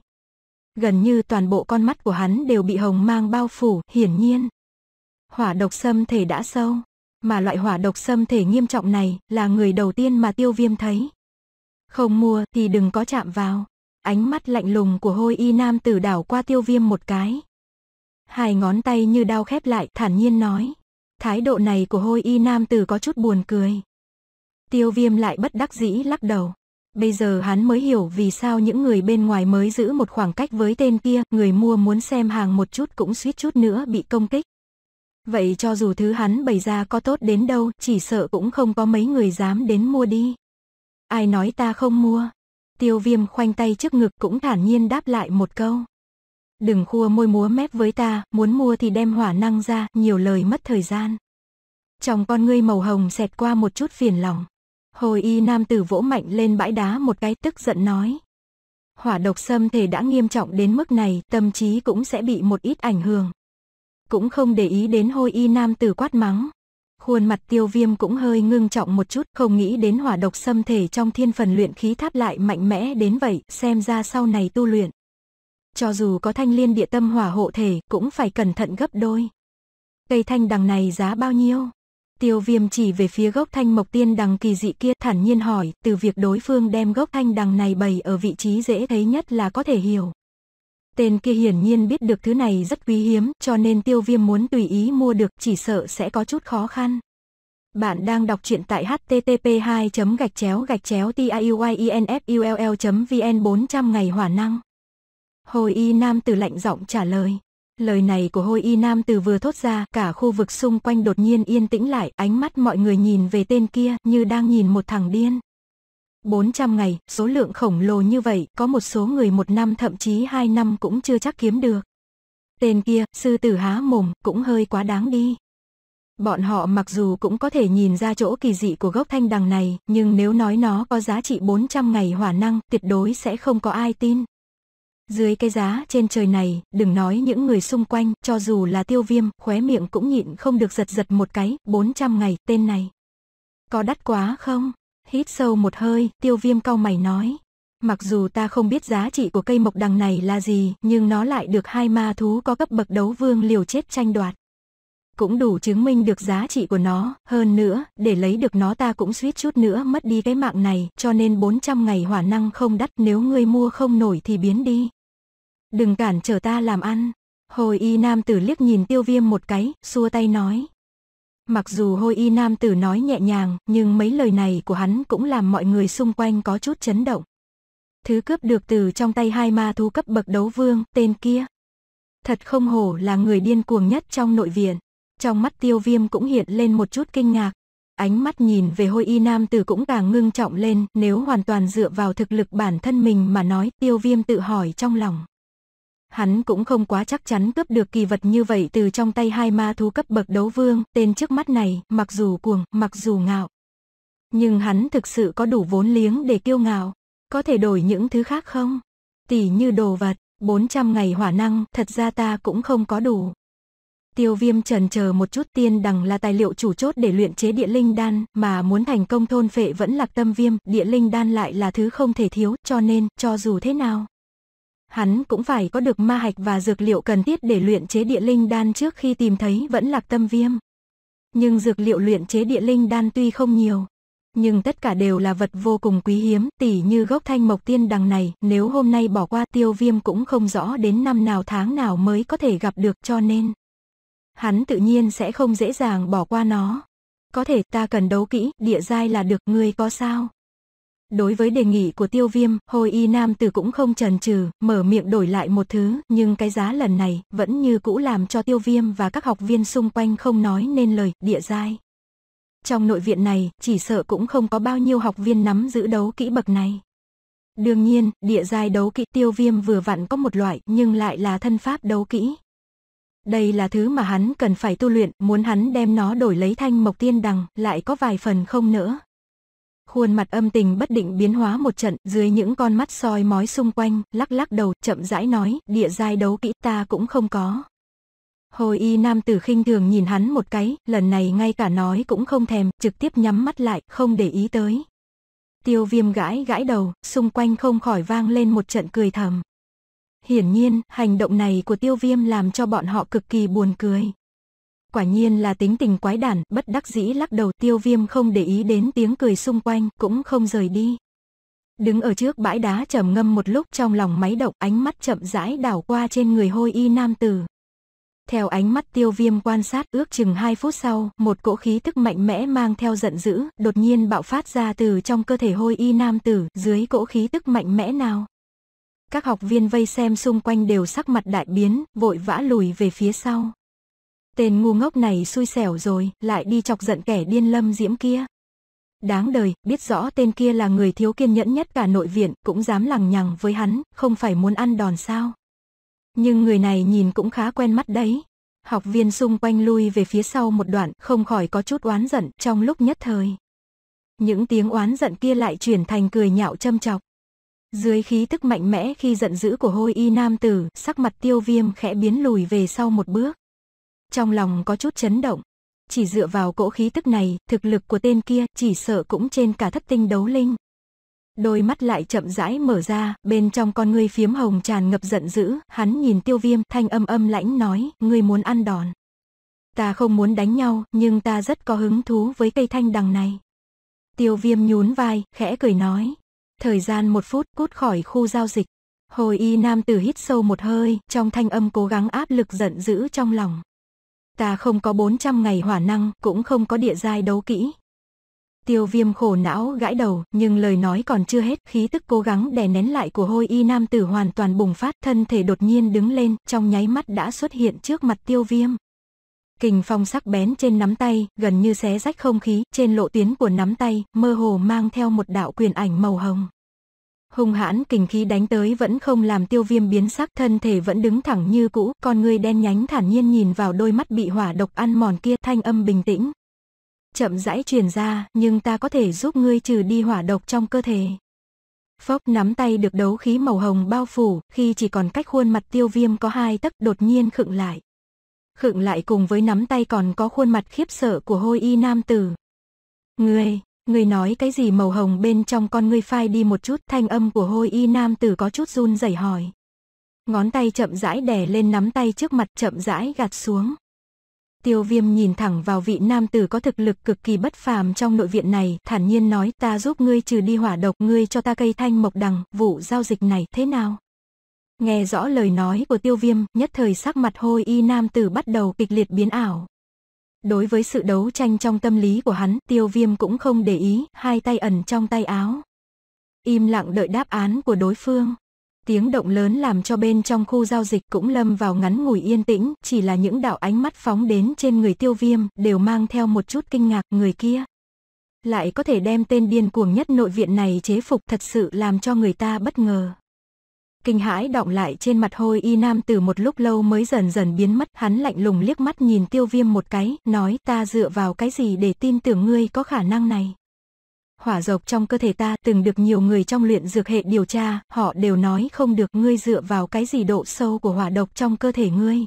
A: Gần như toàn bộ con mắt của hắn đều bị hồng mang bao phủ, hiển nhiên, hỏa độc xâm thể đã sâu. Mà loại hỏa độc xâm thể nghiêm trọng này là người đầu tiên mà tiêu viêm thấy. Không mua thì đừng có chạm vào. Ánh mắt lạnh lùng của hôi y nam tử đảo qua tiêu viêm một cái. Hai ngón tay như đao khép lại thản nhiên nói. Thái độ này của hôi y nam tử có chút buồn cười. Tiêu viêm lại bất đắc dĩ lắc đầu. Bây giờ hắn mới hiểu vì sao những người bên ngoài mới giữ một khoảng cách với tên kia, người mua muốn xem hàng một chút cũng suýt chút nữa bị công kích. Vậy cho dù thứ hắn bày ra có tốt đến đâu, chỉ sợ cũng không có mấy người dám đến mua đi. Ai nói ta không mua? Tiêu viêm khoanh tay trước ngực cũng thản nhiên đáp lại một câu. Đừng khua môi múa mép với ta, muốn mua thì đem hỏa năng ra, nhiều lời mất thời gian. Trong con ngươi màu hồng xẹt qua một chút phiền lòng. Hồi y nam tử vỗ mạnh lên bãi đá một cái tức giận nói. Hỏa độc xâm thể đã nghiêm trọng đến mức này, tâm trí cũng sẽ bị một ít ảnh hưởng cũng không để ý đến hôi y nam tử quát mắng. Khuôn mặt tiêu viêm cũng hơi ngưng trọng một chút, không nghĩ đến hỏa độc xâm thể trong thiên phần luyện khí tháp lại mạnh mẽ đến vậy, xem ra sau này tu luyện. Cho dù có thanh liên địa tâm hỏa hộ thể, cũng phải cẩn thận gấp đôi. Cây thanh đằng này giá bao nhiêu? Tiêu viêm chỉ về phía gốc thanh mộc tiên đằng kỳ dị kia thản nhiên hỏi, từ việc đối phương đem gốc thanh đằng này bày ở vị trí dễ thấy nhất là có thể hiểu. Tên kia hiển nhiên biết được thứ này rất quý hiếm cho nên tiêu viêm muốn tùy ý mua được chỉ sợ sẽ có chút khó khăn. Bạn đang đọc truyện tại http 2 gạch chéo gạch chéo tiuyuinfull vn 400 ngày hỏa năng. Hồi y nam từ lạnh giọng trả lời. Lời này của hôi y nam từ vừa thốt ra, cả khu vực xung quanh đột nhiên yên tĩnh lại, ánh mắt mọi người nhìn về tên kia như đang nhìn một thằng điên. 400 ngày, số lượng khổng lồ như vậy, có một số người một năm thậm chí hai năm cũng chưa chắc kiếm được. Tên kia, sư tử há mồm, cũng hơi quá đáng đi. Bọn họ mặc dù cũng có thể nhìn ra chỗ kỳ dị của gốc thanh đằng này, nhưng nếu nói nó có giá trị 400 ngày hỏa năng, tuyệt đối sẽ không có ai tin. Dưới cái giá trên trời này, đừng nói những người xung quanh, cho dù là tiêu viêm, khóe miệng cũng nhịn không được giật giật một cái, 400 ngày, tên này. Có đắt quá không? Hít sâu một hơi, tiêu viêm cau mày nói. Mặc dù ta không biết giá trị của cây mộc đằng này là gì, nhưng nó lại được hai ma thú có cấp bậc đấu vương liều chết tranh đoạt. Cũng đủ chứng minh được giá trị của nó, hơn nữa, để lấy được nó ta cũng suýt chút nữa mất đi cái mạng này, cho nên 400 ngày hỏa năng không đắt nếu ngươi mua không nổi thì biến đi. Đừng cản trở ta làm ăn. Hồi y nam tử liếc nhìn tiêu viêm một cái, xua tay nói, Mặc dù hôi y nam tử nói nhẹ nhàng, nhưng mấy lời này của hắn cũng làm mọi người xung quanh có chút chấn động. Thứ cướp được từ trong tay hai ma thú cấp bậc đấu vương, tên kia. Thật không hổ là người điên cuồng nhất trong nội viện. Trong mắt tiêu viêm cũng hiện lên một chút kinh ngạc. Ánh mắt nhìn về hôi y nam tử cũng càng ngưng trọng lên, nếu hoàn toàn dựa vào thực lực bản thân mình mà nói tiêu viêm tự hỏi trong lòng hắn cũng không quá chắc chắn cướp được kỳ vật như vậy từ trong tay hai ma thú cấp bậc đấu vương, tên trước mắt này, mặc dù cuồng, mặc dù ngạo. Nhưng hắn thực sự có đủ vốn liếng để kiêu ngạo, có thể đổi những thứ khác không? Tỷ như đồ vật, 400 ngày hỏa năng, thật ra ta cũng không có đủ. Tiêu viêm trần chờ một chút tiên đằng là tài liệu chủ chốt để luyện chế địa linh đan, mà muốn thành công thôn phệ vẫn lạc tâm viêm, địa linh đan lại là thứ không thể thiếu, cho nên, cho dù thế nào, hắn cũng phải có được ma hạch và dược liệu cần thiết để luyện chế địa linh đan trước khi tìm thấy vẫn lạc tâm viêm. Nhưng dược liệu luyện chế địa linh đan tuy không nhiều, nhưng tất cả đều là vật vô cùng quý hiếm, tỉ như gốc thanh mộc tiên đằng này, nếu hôm nay bỏ qua tiêu viêm cũng không rõ đến năm nào tháng nào mới có thể gặp được cho nên. Hắn tự nhiên sẽ không dễ dàng bỏ qua nó. Có thể ta cần đấu kỹ, địa giai là được, ngươi có sao? Đối với đề nghị của tiêu viêm, hồi y nam tử cũng không chần chừ, mở miệng đổi lại một thứ, nhưng cái giá lần này vẫn như cũ làm cho tiêu viêm và các học viên xung quanh không nói nên lời, địa giai. Trong nội viện này, chỉ sợ cũng không có bao nhiêu học viên nắm giữ đấu kỹ bậc này. Đương nhiên, địa giai đấu kỹ tiêu viêm vừa vặn có một loại, nhưng lại là thân pháp đấu kỹ. Đây là thứ mà hắn cần phải tu luyện, muốn hắn đem nó đổi lấy thanh mộc tiên đằng, lại có vài phần không nữa, khuôn mặt âm tình bất định biến hóa một trận, dưới những con mắt soi mói xung quanh, lắc lắc đầu, chậm rãi nói, địa giai đấu kỹ ta cũng không có. Hồi y nam tử khinh thường nhìn hắn một cái, lần này ngay cả nói cũng không thèm, trực tiếp nhắm mắt lại, không để ý tới. Tiêu viêm gãi gãi đầu, xung quanh không khỏi vang lên một trận cười thầm. Hiển nhiên, hành động này của tiêu viêm làm cho bọn họ cực kỳ buồn cười quả nhiên là tính tình quái đản, bất đắc dĩ lắc đầu tiêu viêm không để ý đến tiếng cười xung quanh, cũng không rời đi. Đứng ở trước bãi đá trầm ngâm một lúc trong lòng máy động ánh mắt chậm rãi đảo qua trên người hôi y nam tử. Theo ánh mắt tiêu viêm quan sát ước chừng 2 phút sau, một cỗ khí tức mạnh mẽ mang theo giận dữ, đột nhiên bạo phát ra từ trong cơ thể hôi y nam tử, dưới cỗ khí tức mạnh mẽ nào. Các học viên vây xem xung quanh đều sắc mặt đại biến, vội vã lùi về phía sau. Tên ngu ngốc này xui xẻo rồi, lại đi chọc giận kẻ điên lâm diễm kia. Đáng đời, biết rõ tên kia là người thiếu kiên nhẫn nhất cả nội viện, cũng dám lằng nhằng với hắn, không phải muốn ăn đòn sao. Nhưng người này nhìn cũng khá quen mắt đấy. Học viên xung quanh lui về phía sau một đoạn, không khỏi có chút oán giận trong lúc nhất thời. Những tiếng oán giận kia lại chuyển thành cười nhạo châm chọc. Dưới khí tức mạnh mẽ khi giận dữ của hôi y nam tử, sắc mặt tiêu viêm khẽ biến lùi về sau một bước trong lòng có chút chấn động. Chỉ dựa vào cỗ khí tức này, thực lực của tên kia chỉ sợ cũng trên cả thất tinh đấu linh. Đôi mắt lại chậm rãi mở ra, bên trong con ngươi phiếm hồng tràn ngập giận dữ, hắn nhìn tiêu viêm thanh âm âm lãnh nói, ngươi muốn ăn đòn. Ta không muốn đánh nhau, nhưng ta rất có hứng thú với cây thanh đằng này. Tiêu viêm nhún vai, khẽ cười nói. Thời gian một phút cút khỏi khu giao dịch. Hồi y nam tử hít sâu một hơi, trong thanh âm cố gắng áp lực giận dữ trong lòng. Ta không có 400 ngày hỏa năng, cũng không có địa giai đấu kỹ. Tiêu viêm khổ não gãi đầu, nhưng lời nói còn chưa hết, khí tức cố gắng đè nén lại của hôi y nam tử hoàn toàn bùng phát, thân thể đột nhiên đứng lên, trong nháy mắt đã xuất hiện trước mặt tiêu viêm. Kình phong sắc bén trên nắm tay, gần như xé rách không khí, trên lộ tuyến của nắm tay, mơ hồ mang theo một đạo quyền ảnh màu hồng hung hãn kình khí đánh tới vẫn không làm tiêu viêm biến sắc thân thể vẫn đứng thẳng như cũ, con người đen nhánh thản nhiên nhìn vào đôi mắt bị hỏa độc ăn mòn kia thanh âm bình tĩnh. Chậm rãi truyền ra, nhưng ta có thể giúp ngươi trừ đi hỏa độc trong cơ thể. Phốc nắm tay được đấu khí màu hồng bao phủ, khi chỉ còn cách khuôn mặt tiêu viêm có hai tấc đột nhiên khựng lại. Khựng lại cùng với nắm tay còn có khuôn mặt khiếp sợ của hôi y nam tử. Ngươi, Người nói cái gì màu hồng bên trong con ngươi phai đi một chút thanh âm của hôi y nam tử có chút run rẩy hỏi. Ngón tay chậm rãi đè lên nắm tay trước mặt chậm rãi gạt xuống. Tiêu viêm nhìn thẳng vào vị nam tử có thực lực cực kỳ bất phàm trong nội viện này, thản nhiên nói ta giúp ngươi trừ đi hỏa độc, ngươi cho ta cây thanh mộc đằng, vụ giao dịch này thế nào? Nghe rõ lời nói của tiêu viêm, nhất thời sắc mặt hôi y nam tử bắt đầu kịch liệt biến ảo. Đối với sự đấu tranh trong tâm lý của hắn, tiêu viêm cũng không để ý, hai tay ẩn trong tay áo. Im lặng đợi đáp án của đối phương. Tiếng động lớn làm cho bên trong khu giao dịch cũng lâm vào ngắn ngủi yên tĩnh, chỉ là những đạo ánh mắt phóng đến trên người tiêu viêm đều mang theo một chút kinh ngạc người kia. Lại có thể đem tên điên cuồng nhất nội viện này chế phục thật sự làm cho người ta bất ngờ kinh hãi động lại trên mặt hôi y nam từ một lúc lâu mới dần dần biến mất. Hắn lạnh lùng liếc mắt nhìn tiêu viêm một cái, nói ta dựa vào cái gì để tin tưởng ngươi có khả năng này. Hỏa dọc trong cơ thể ta từng được nhiều người trong luyện dược hệ điều tra, họ đều nói không được ngươi dựa vào cái gì độ sâu của hỏa độc trong cơ thể ngươi.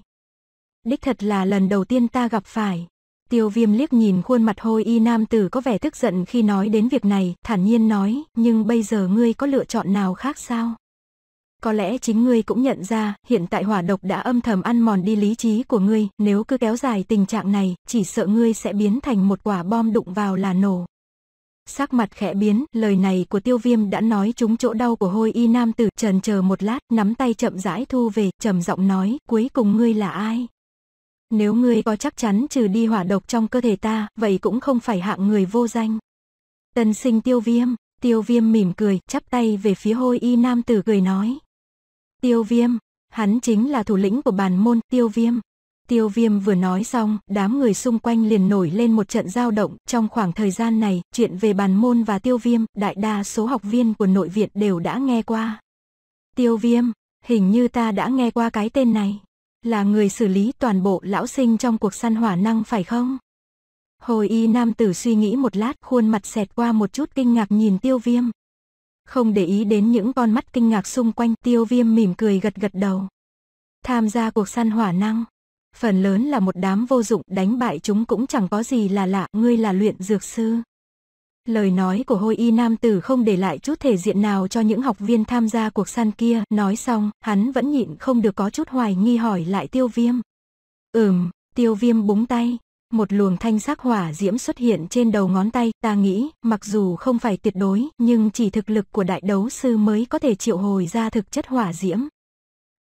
A: Đích thật là lần đầu tiên ta gặp phải. Tiêu viêm liếc nhìn khuôn mặt hôi y nam tử có vẻ tức giận khi nói đến việc này, thản nhiên nói, nhưng bây giờ ngươi có lựa chọn nào khác sao? có lẽ chính ngươi cũng nhận ra, hiện tại hỏa độc đã âm thầm ăn mòn đi lý trí của ngươi, nếu cứ kéo dài tình trạng này, chỉ sợ ngươi sẽ biến thành một quả bom đụng vào là nổ. Sắc mặt khẽ biến, lời này của tiêu viêm đã nói trúng chỗ đau của hôi y nam tử, trần chờ một lát, nắm tay chậm rãi thu về, trầm giọng nói, cuối cùng ngươi là ai? Nếu ngươi có chắc chắn trừ đi hỏa độc trong cơ thể ta, vậy cũng không phải hạng người vô danh. Tân sinh tiêu viêm, tiêu viêm mỉm cười, chắp tay về phía hôi y nam tử cười nói. Tiêu viêm, hắn chính là thủ lĩnh của bàn môn tiêu viêm. Tiêu viêm vừa nói xong, đám người xung quanh liền nổi lên một trận giao động. Trong khoảng thời gian này, chuyện về bàn môn và tiêu viêm, đại đa số học viên của nội viện đều đã nghe qua. Tiêu viêm, hình như ta đã nghe qua cái tên này. Là người xử lý toàn bộ lão sinh trong cuộc săn hỏa năng phải không? Hồi y nam tử suy nghĩ một lát, khuôn mặt xẹt qua một chút kinh ngạc nhìn tiêu viêm, không để ý đến những con mắt kinh ngạc xung quanh tiêu viêm mỉm cười gật gật đầu. Tham gia cuộc săn hỏa năng. Phần lớn là một đám vô dụng đánh bại chúng cũng chẳng có gì là lạ, ngươi là luyện dược sư. Lời nói của hôi y nam tử không để lại chút thể diện nào cho những học viên tham gia cuộc săn kia, nói xong, hắn vẫn nhịn không được có chút hoài nghi hỏi lại tiêu viêm. Ừm, tiêu viêm búng tay, một luồng thanh sắc hỏa diễm xuất hiện trên đầu ngón tay, ta nghĩ, mặc dù không phải tuyệt đối, nhưng chỉ thực lực của đại đấu sư mới có thể triệu hồi ra thực chất hỏa diễm.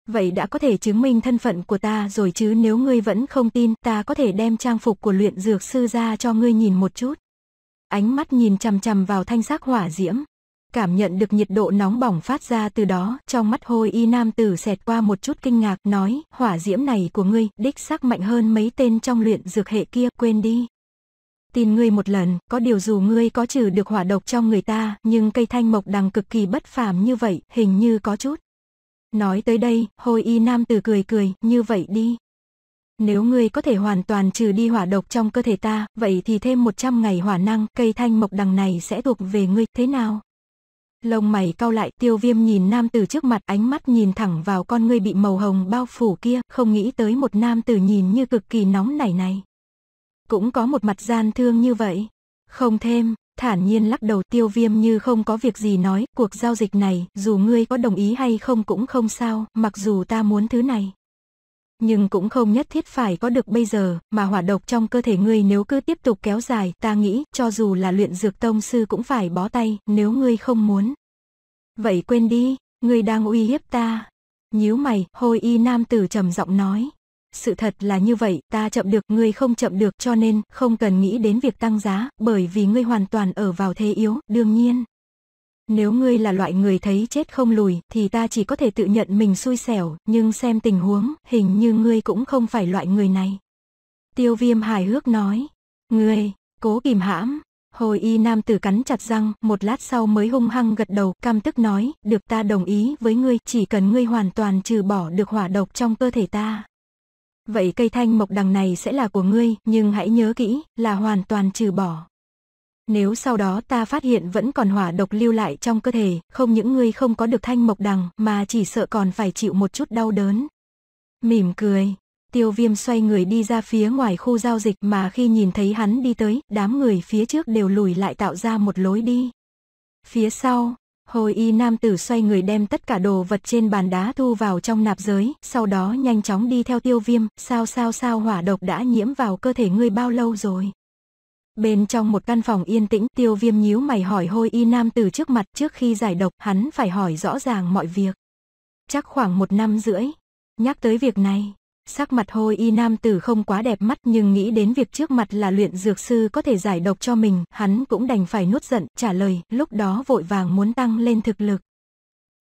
A: Vậy đã có thể chứng minh thân phận của ta rồi chứ nếu ngươi vẫn không tin, ta có thể đem trang phục của luyện dược sư ra cho ngươi nhìn một chút. Ánh mắt nhìn chằm chằm vào thanh sắc hỏa diễm, cảm nhận được nhiệt độ nóng bỏng phát ra từ đó, trong mắt hôi y nam tử xẹt qua một chút kinh ngạc, nói, hỏa diễm này của ngươi, đích xác mạnh hơn mấy tên trong luyện dược hệ kia, quên đi. Tin ngươi một lần, có điều dù ngươi có trừ được hỏa độc trong người ta, nhưng cây thanh mộc đằng cực kỳ bất phàm như vậy, hình như có chút. Nói tới đây, hôi y nam tử cười cười, như vậy đi. Nếu ngươi có thể hoàn toàn trừ đi hỏa độc trong cơ thể ta, vậy thì thêm 100 ngày hỏa năng, cây thanh mộc đằng này sẽ thuộc về ngươi, thế nào? Lông mày cau lại tiêu viêm nhìn nam tử trước mặt ánh mắt nhìn thẳng vào con ngươi bị màu hồng bao phủ kia, không nghĩ tới một nam tử nhìn như cực kỳ nóng nảy này. Cũng có một mặt gian thương như vậy. Không thêm, thản nhiên lắc đầu tiêu viêm như không có việc gì nói, cuộc giao dịch này, dù ngươi có đồng ý hay không cũng không sao, mặc dù ta muốn thứ này nhưng cũng không nhất thiết phải có được bây giờ, mà hỏa độc trong cơ thể ngươi nếu cứ tiếp tục kéo dài, ta nghĩ, cho dù là luyện dược tông sư cũng phải bó tay, nếu ngươi không muốn. Vậy quên đi, ngươi đang uy hiếp ta. Nhíu mày, hôi y nam tử trầm giọng nói. Sự thật là như vậy, ta chậm được, ngươi không chậm được cho nên, không cần nghĩ đến việc tăng giá, bởi vì ngươi hoàn toàn ở vào thế yếu, đương nhiên. Nếu ngươi là loại người thấy chết không lùi, thì ta chỉ có thể tự nhận mình xui xẻo, nhưng xem tình huống, hình như ngươi cũng không phải loại người này. Tiêu viêm hài hước nói. Ngươi, cố kìm hãm. Hồi y nam tử cắn chặt răng, một lát sau mới hung hăng gật đầu, cam tức nói, được ta đồng ý với ngươi, chỉ cần ngươi hoàn toàn trừ bỏ được hỏa độc trong cơ thể ta. Vậy cây thanh mộc đằng này sẽ là của ngươi, nhưng hãy nhớ kỹ, là hoàn toàn trừ bỏ. Nếu sau đó ta phát hiện vẫn còn hỏa độc lưu lại trong cơ thể, không những ngươi không có được thanh mộc đằng mà chỉ sợ còn phải chịu một chút đau đớn. Mỉm cười, tiêu viêm xoay người đi ra phía ngoài khu giao dịch mà khi nhìn thấy hắn đi tới, đám người phía trước đều lùi lại tạo ra một lối đi. Phía sau, hồi y nam tử xoay người đem tất cả đồ vật trên bàn đá thu vào trong nạp giới, sau đó nhanh chóng đi theo tiêu viêm, sao sao sao hỏa độc đã nhiễm vào cơ thể ngươi bao lâu rồi. Bên trong một căn phòng yên tĩnh, tiêu viêm nhíu mày hỏi hôi y nam từ trước mặt trước khi giải độc, hắn phải hỏi rõ ràng mọi việc. Chắc khoảng một năm rưỡi. Nhắc tới việc này, sắc mặt hôi y nam tử không quá đẹp mắt nhưng nghĩ đến việc trước mặt là luyện dược sư có thể giải độc cho mình, hắn cũng đành phải nuốt giận, trả lời, lúc đó vội vàng muốn tăng lên thực lực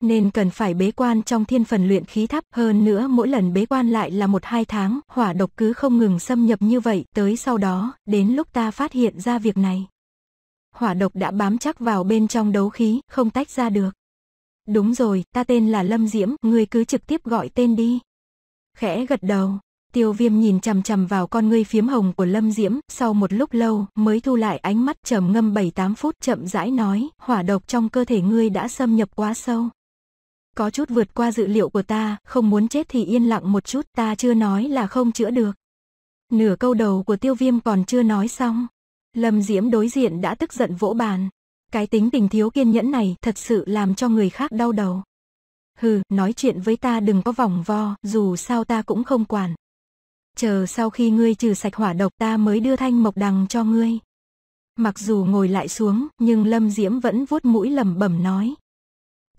A: nên cần phải bế quan trong thiên phần luyện khí thấp hơn nữa mỗi lần bế quan lại là một hai tháng, hỏa độc cứ không ngừng xâm nhập như vậy, tới sau đó, đến lúc ta phát hiện ra việc này. Hỏa độc đã bám chắc vào bên trong đấu khí, không tách ra được. Đúng rồi, ta tên là Lâm Diễm, ngươi cứ trực tiếp gọi tên đi. Khẽ gật đầu, tiêu viêm nhìn chằm chằm vào con ngươi phiếm hồng của Lâm Diễm, sau một lúc lâu mới thu lại ánh mắt trầm ngâm bảy tám phút chậm rãi nói, hỏa độc trong cơ thể ngươi đã xâm nhập quá sâu có chút vượt qua dự liệu của ta, không muốn chết thì yên lặng một chút, ta chưa nói là không chữa được. Nửa câu đầu của tiêu viêm còn chưa nói xong. Lâm Diễm đối diện đã tức giận vỗ bàn. Cái tính tình thiếu kiên nhẫn này thật sự làm cho người khác đau đầu. Hừ, nói chuyện với ta đừng có vòng vo, dù sao ta cũng không quản. Chờ sau khi ngươi trừ sạch hỏa độc ta mới đưa thanh mộc đằng cho ngươi. Mặc dù ngồi lại xuống, nhưng Lâm Diễm vẫn vuốt mũi lầm bẩm nói,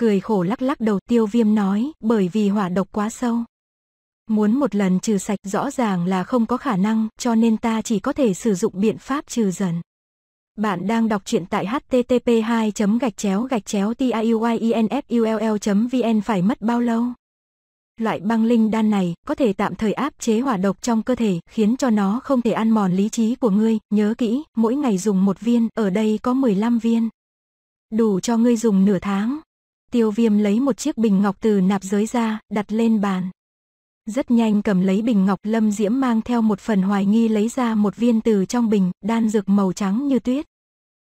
A: cười khổ lắc lắc đầu tiêu viêm nói, bởi vì hỏa độc quá sâu. Muốn một lần trừ sạch rõ ràng là không có khả năng, cho nên ta chỉ có thể sử dụng biện pháp trừ dần. Bạn đang đọc truyện tại http 2 gạch chéo gạch chéo tiuyenfull vn phải mất bao lâu? Loại băng linh đan này có thể tạm thời áp chế hỏa độc trong cơ thể, khiến cho nó không thể ăn mòn lý trí của ngươi, nhớ kỹ, mỗi ngày dùng một viên, ở đây có 15 viên. Đủ cho ngươi dùng nửa tháng. Tiêu viêm lấy một chiếc bình ngọc từ nạp giới ra, đặt lên bàn. Rất nhanh cầm lấy bình ngọc lâm diễm mang theo một phần hoài nghi lấy ra một viên từ trong bình, đan dược màu trắng như tuyết.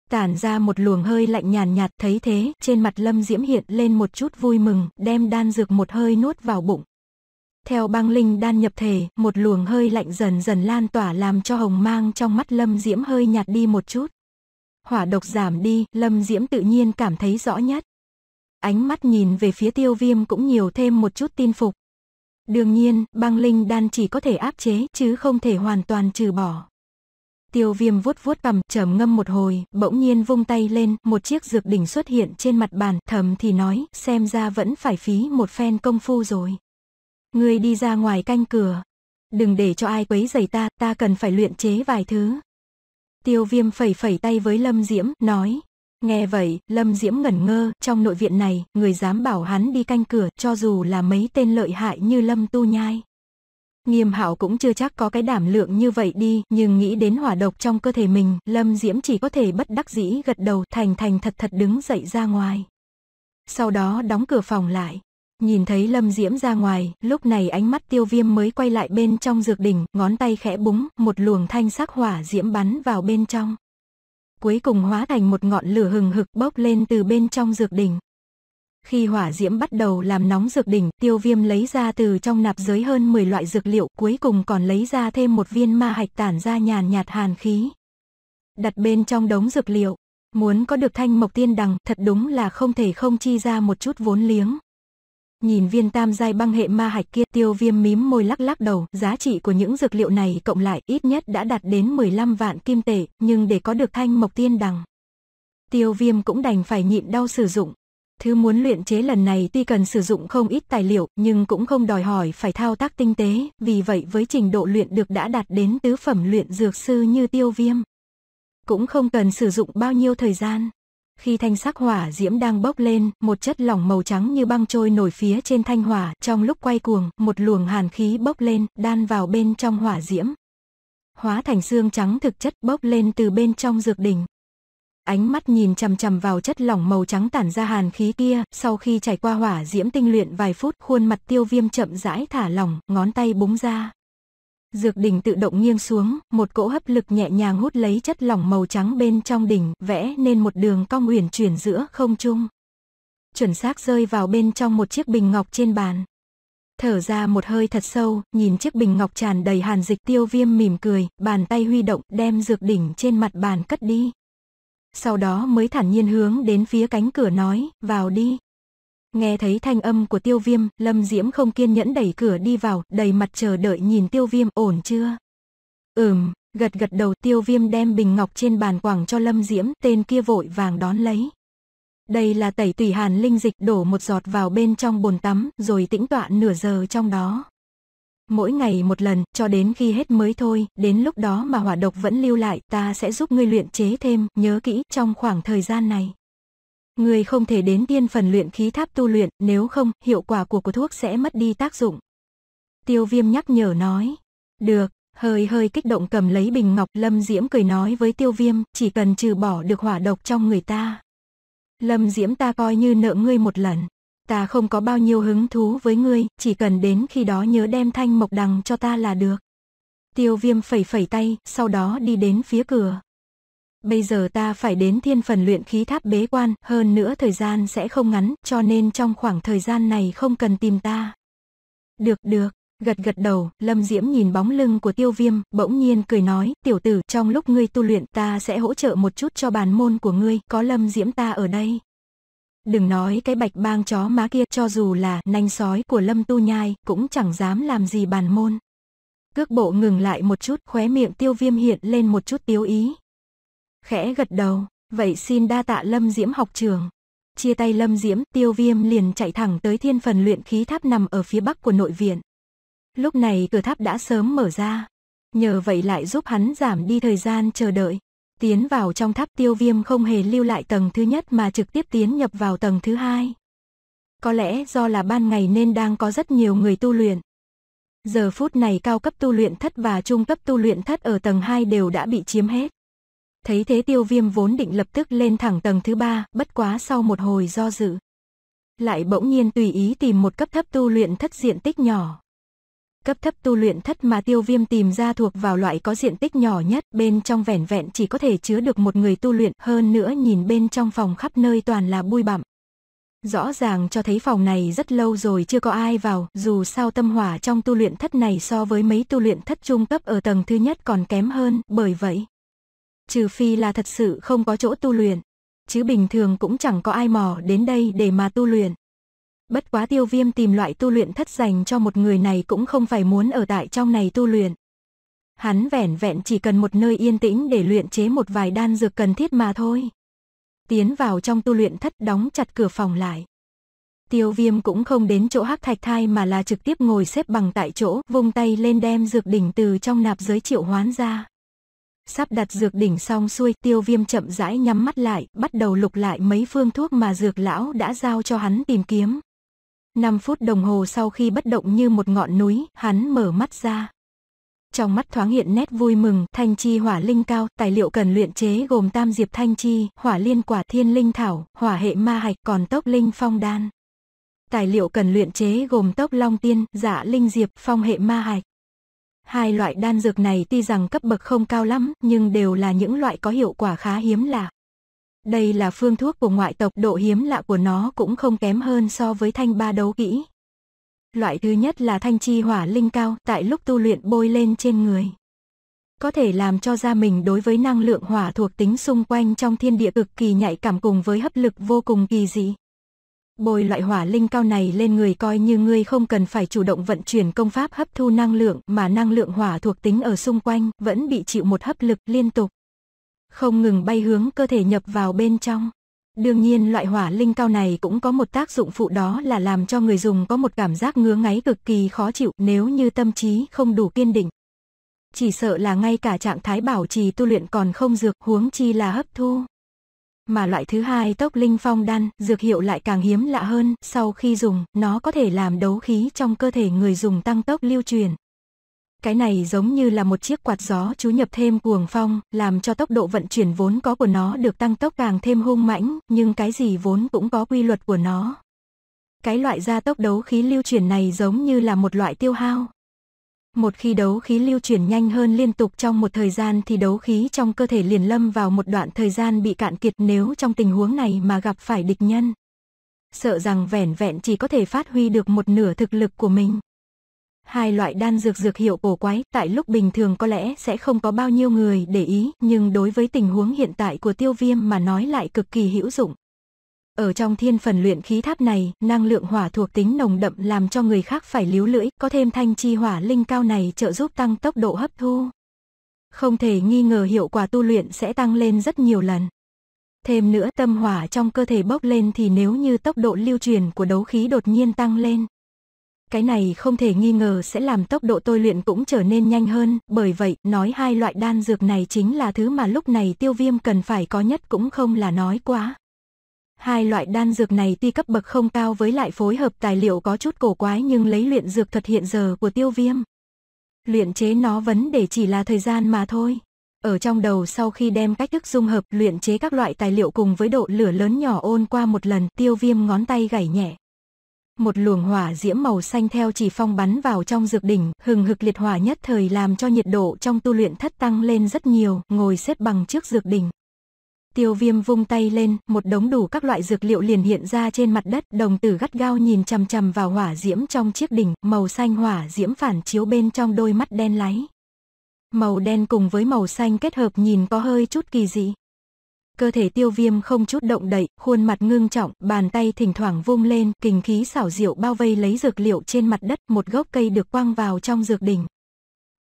A: Tản ra một luồng hơi lạnh nhàn nhạt thấy thế, trên mặt lâm diễm hiện lên một chút vui mừng, đem đan dược một hơi nuốt vào bụng. Theo băng linh đan nhập thể, một luồng hơi lạnh dần dần lan tỏa làm cho hồng mang trong mắt lâm diễm hơi nhạt đi một chút. Hỏa độc giảm đi, lâm diễm tự nhiên cảm thấy rõ nhất ánh mắt nhìn về phía tiêu viêm cũng nhiều thêm một chút tin phục. Đương nhiên, băng linh đan chỉ có thể áp chế chứ không thể hoàn toàn trừ bỏ. Tiêu viêm vuốt vuốt cầm, trầm ngâm một hồi, bỗng nhiên vung tay lên, một chiếc dược đỉnh xuất hiện trên mặt bàn, thầm thì nói, xem ra vẫn phải phí một phen công phu rồi. Ngươi đi ra ngoài canh cửa, đừng để cho ai quấy giày ta, ta cần phải luyện chế vài thứ. Tiêu viêm phẩy phẩy tay với Lâm Diễm, nói, Nghe vậy, Lâm Diễm ngẩn ngơ, trong nội viện này, người dám bảo hắn đi canh cửa, cho dù là mấy tên lợi hại như Lâm Tu Nhai. Nghiêm hạo cũng chưa chắc có cái đảm lượng như vậy đi, nhưng nghĩ đến hỏa độc trong cơ thể mình, Lâm Diễm chỉ có thể bất đắc dĩ gật đầu thành thành thật thật đứng dậy ra ngoài. Sau đó đóng cửa phòng lại. Nhìn thấy Lâm Diễm ra ngoài, lúc này ánh mắt tiêu viêm mới quay lại bên trong dược đỉnh, ngón tay khẽ búng, một luồng thanh sắc hỏa diễm bắn vào bên trong cuối cùng hóa thành một ngọn lửa hừng hực bốc lên từ bên trong dược đỉnh. Khi hỏa diễm bắt đầu làm nóng dược đỉnh, tiêu viêm lấy ra từ trong nạp giới hơn 10 loại dược liệu, cuối cùng còn lấy ra thêm một viên ma hạch tản ra nhàn nhạt hàn khí. Đặt bên trong đống dược liệu, muốn có được thanh mộc tiên đằng thật đúng là không thể không chi ra một chút vốn liếng. Nhìn viên tam giai băng hệ ma hạch kia tiêu viêm mím môi lắc lắc đầu, giá trị của những dược liệu này cộng lại ít nhất đã đạt đến 15 vạn kim tệ, nhưng để có được thanh mộc tiên đằng. Tiêu viêm cũng đành phải nhịn đau sử dụng. Thứ muốn luyện chế lần này tuy cần sử dụng không ít tài liệu, nhưng cũng không đòi hỏi phải thao tác tinh tế, vì vậy với trình độ luyện được đã đạt đến tứ phẩm luyện dược sư như tiêu viêm. Cũng không cần sử dụng bao nhiêu thời gian. Khi thanh sắc hỏa diễm đang bốc lên, một chất lỏng màu trắng như băng trôi nổi phía trên thanh hỏa, trong lúc quay cuồng, một luồng hàn khí bốc lên, đan vào bên trong hỏa diễm. Hóa thành xương trắng thực chất bốc lên từ bên trong dược đỉnh. Ánh mắt nhìn chằm chằm vào chất lỏng màu trắng tản ra hàn khí kia, sau khi trải qua hỏa diễm tinh luyện vài phút, khuôn mặt tiêu viêm chậm rãi thả lỏng, ngón tay búng ra, dược đỉnh tự động nghiêng xuống, một cỗ hấp lực nhẹ nhàng hút lấy chất lỏng màu trắng bên trong đỉnh, vẽ nên một đường cong uyển chuyển giữa không trung. Chuẩn xác rơi vào bên trong một chiếc bình ngọc trên bàn. Thở ra một hơi thật sâu, nhìn chiếc bình ngọc tràn đầy hàn dịch tiêu viêm mỉm cười, bàn tay huy động đem dược đỉnh trên mặt bàn cất đi. Sau đó mới thản nhiên hướng đến phía cánh cửa nói, vào đi. Nghe thấy thanh âm của tiêu viêm, lâm diễm không kiên nhẫn đẩy cửa đi vào, đầy mặt chờ đợi nhìn tiêu viêm ổn chưa? Ừm, gật gật đầu tiêu viêm đem bình ngọc trên bàn quẳng cho lâm diễm, tên kia vội vàng đón lấy. Đây là tẩy tùy hàn linh dịch đổ một giọt vào bên trong bồn tắm, rồi tĩnh tọa nửa giờ trong đó. Mỗi ngày một lần, cho đến khi hết mới thôi, đến lúc đó mà hỏa độc vẫn lưu lại, ta sẽ giúp ngươi luyện chế thêm, nhớ kỹ, trong khoảng thời gian này. Người không thể đến tiên phần luyện khí tháp tu luyện, nếu không, hiệu quả của của thuốc sẽ mất đi tác dụng. Tiêu viêm nhắc nhở nói. Được, hơi hơi kích động cầm lấy bình ngọc Lâm Diễm cười nói với tiêu viêm, chỉ cần trừ bỏ được hỏa độc trong người ta. Lâm Diễm ta coi như nợ ngươi một lần. Ta không có bao nhiêu hứng thú với ngươi, chỉ cần đến khi đó nhớ đem thanh mộc đằng cho ta là được. Tiêu viêm phẩy phẩy tay, sau đó đi đến phía cửa. Bây giờ ta phải đến thiên phần luyện khí tháp bế quan, hơn nữa thời gian sẽ không ngắn, cho nên trong khoảng thời gian này không cần tìm ta. Được được, gật gật đầu, Lâm Diễm nhìn bóng lưng của tiêu viêm, bỗng nhiên cười nói, tiểu tử, trong lúc ngươi tu luyện ta sẽ hỗ trợ một chút cho bàn môn của ngươi, có Lâm Diễm ta ở đây. Đừng nói cái bạch bang chó má kia cho dù là nanh sói của Lâm Tu Nhai cũng chẳng dám làm gì bàn môn. Cước bộ ngừng lại một chút khóe miệng tiêu viêm hiện lên một chút tiếu ý khẽ gật đầu, vậy xin đa tạ Lâm Diễm học trường. Chia tay Lâm Diễm, Tiêu Viêm liền chạy thẳng tới thiên phần luyện khí tháp nằm ở phía bắc của nội viện. Lúc này cửa tháp đã sớm mở ra, nhờ vậy lại giúp hắn giảm đi thời gian chờ đợi. Tiến vào trong tháp tiêu viêm không hề lưu lại tầng thứ nhất mà trực tiếp tiến nhập vào tầng thứ hai. Có lẽ do là ban ngày nên đang có rất nhiều người tu luyện. Giờ phút này cao cấp tu luyện thất và trung cấp tu luyện thất ở tầng 2 đều đã bị chiếm hết. Thấy thế tiêu viêm vốn định lập tức lên thẳng tầng thứ ba, bất quá sau một hồi do dự. Lại bỗng nhiên tùy ý tìm một cấp thấp tu luyện thất diện tích nhỏ. Cấp thấp tu luyện thất mà tiêu viêm tìm ra thuộc vào loại có diện tích nhỏ nhất, bên trong vẻn vẹn chỉ có thể chứa được một người tu luyện, hơn nữa nhìn bên trong phòng khắp nơi toàn là bụi bặm. Rõ ràng cho thấy phòng này rất lâu rồi chưa có ai vào, dù sao tâm hỏa trong tu luyện thất này so với mấy tu luyện thất trung cấp ở tầng thứ nhất còn kém hơn, bởi vậy trừ phi là thật sự không có chỗ tu luyện. Chứ bình thường cũng chẳng có ai mò đến đây để mà tu luyện. Bất quá tiêu viêm tìm loại tu luyện thất dành cho một người này cũng không phải muốn ở tại trong này tu luyện. Hắn vẻn vẹn chỉ cần một nơi yên tĩnh để luyện chế một vài đan dược cần thiết mà thôi. Tiến vào trong tu luyện thất đóng chặt cửa phòng lại. Tiêu viêm cũng không đến chỗ hắc thạch thai mà là trực tiếp ngồi xếp bằng tại chỗ, vung tay lên đem dược đỉnh từ trong nạp giới triệu hoán ra. Sắp đặt dược đỉnh xong xuôi, tiêu viêm chậm rãi nhắm mắt lại, bắt đầu lục lại mấy phương thuốc mà dược lão đã giao cho hắn tìm kiếm. 5 phút đồng hồ sau khi bất động như một ngọn núi, hắn mở mắt ra. Trong mắt thoáng hiện nét vui mừng, thanh chi hỏa linh cao, tài liệu cần luyện chế gồm tam diệp thanh chi, hỏa liên quả thiên linh thảo, hỏa hệ ma hạch còn tốc linh phong đan. Tài liệu cần luyện chế gồm tốc long tiên, dạ linh diệp, phong hệ ma hạch. Hai loại đan dược này tuy rằng cấp bậc không cao lắm, nhưng đều là những loại có hiệu quả khá hiếm lạ. Đây là phương thuốc của ngoại tộc độ hiếm lạ của nó cũng không kém hơn so với thanh ba đấu kỹ. Loại thứ nhất là thanh chi hỏa linh cao tại lúc tu luyện bôi lên trên người. Có thể làm cho da mình đối với năng lượng hỏa thuộc tính xung quanh trong thiên địa cực kỳ nhạy cảm cùng với hấp lực vô cùng kỳ dị. Bồi loại hỏa linh cao này lên người coi như ngươi không cần phải chủ động vận chuyển công pháp hấp thu năng lượng mà năng lượng hỏa thuộc tính ở xung quanh vẫn bị chịu một hấp lực liên tục. Không ngừng bay hướng cơ thể nhập vào bên trong. Đương nhiên loại hỏa linh cao này cũng có một tác dụng phụ đó là làm cho người dùng có một cảm giác ngứa ngáy cực kỳ khó chịu nếu như tâm trí không đủ kiên định. Chỉ sợ là ngay cả trạng thái bảo trì tu luyện còn không dược huống chi là hấp thu mà loại thứ hai tốc linh phong đan, dược hiệu lại càng hiếm lạ hơn, sau khi dùng, nó có thể làm đấu khí trong cơ thể người dùng tăng tốc lưu truyền. Cái này giống như là một chiếc quạt gió chú nhập thêm cuồng phong, làm cho tốc độ vận chuyển vốn có của nó được tăng tốc càng thêm hung mãnh, nhưng cái gì vốn cũng có quy luật của nó. Cái loại gia tốc đấu khí lưu truyền này giống như là một loại tiêu hao, một khi đấu khí lưu chuyển nhanh hơn liên tục trong một thời gian thì đấu khí trong cơ thể liền lâm vào một đoạn thời gian bị cạn kiệt nếu trong tình huống này mà gặp phải địch nhân. Sợ rằng vẻn vẹn chỉ có thể phát huy được một nửa thực lực của mình. Hai loại đan dược dược hiệu cổ quái tại lúc bình thường có lẽ sẽ không có bao nhiêu người để ý nhưng đối với tình huống hiện tại của tiêu viêm mà nói lại cực kỳ hữu dụng. Ở trong thiên phần luyện khí tháp này, năng lượng hỏa thuộc tính nồng đậm làm cho người khác phải líu lưỡi, có thêm thanh chi hỏa linh cao này trợ giúp tăng tốc độ hấp thu. Không thể nghi ngờ hiệu quả tu luyện sẽ tăng lên rất nhiều lần. Thêm nữa tâm hỏa trong cơ thể bốc lên thì nếu như tốc độ lưu truyền của đấu khí đột nhiên tăng lên. Cái này không thể nghi ngờ sẽ làm tốc độ tôi luyện cũng trở nên nhanh hơn, bởi vậy nói hai loại đan dược này chính là thứ mà lúc này tiêu viêm cần phải có nhất cũng không là nói quá. Hai loại đan dược này tuy cấp bậc không cao với lại phối hợp tài liệu có chút cổ quái nhưng lấy luyện dược thuật hiện giờ của tiêu viêm. Luyện chế nó vấn đề chỉ là thời gian mà thôi. Ở trong đầu sau khi đem cách thức dung hợp luyện chế các loại tài liệu cùng với độ lửa lớn nhỏ ôn qua một lần tiêu viêm ngón tay gảy nhẹ. Một luồng hỏa diễm màu xanh theo chỉ phong bắn vào trong dược đỉnh, hừng hực liệt hỏa nhất thời làm cho nhiệt độ trong tu luyện thất tăng lên rất nhiều, ngồi xếp bằng trước dược đỉnh. Tiêu viêm vung tay lên, một đống đủ các loại dược liệu liền hiện ra trên mặt đất, đồng tử gắt gao nhìn chằm chằm vào hỏa diễm trong chiếc đỉnh, màu xanh hỏa diễm phản chiếu bên trong đôi mắt đen láy. Màu đen cùng với màu xanh kết hợp nhìn có hơi chút kỳ dị. Cơ thể tiêu viêm không chút động đậy, khuôn mặt ngưng trọng, bàn tay thỉnh thoảng vung lên, kình khí xảo diệu bao vây lấy dược liệu trên mặt đất, một gốc cây được quăng vào trong dược đỉnh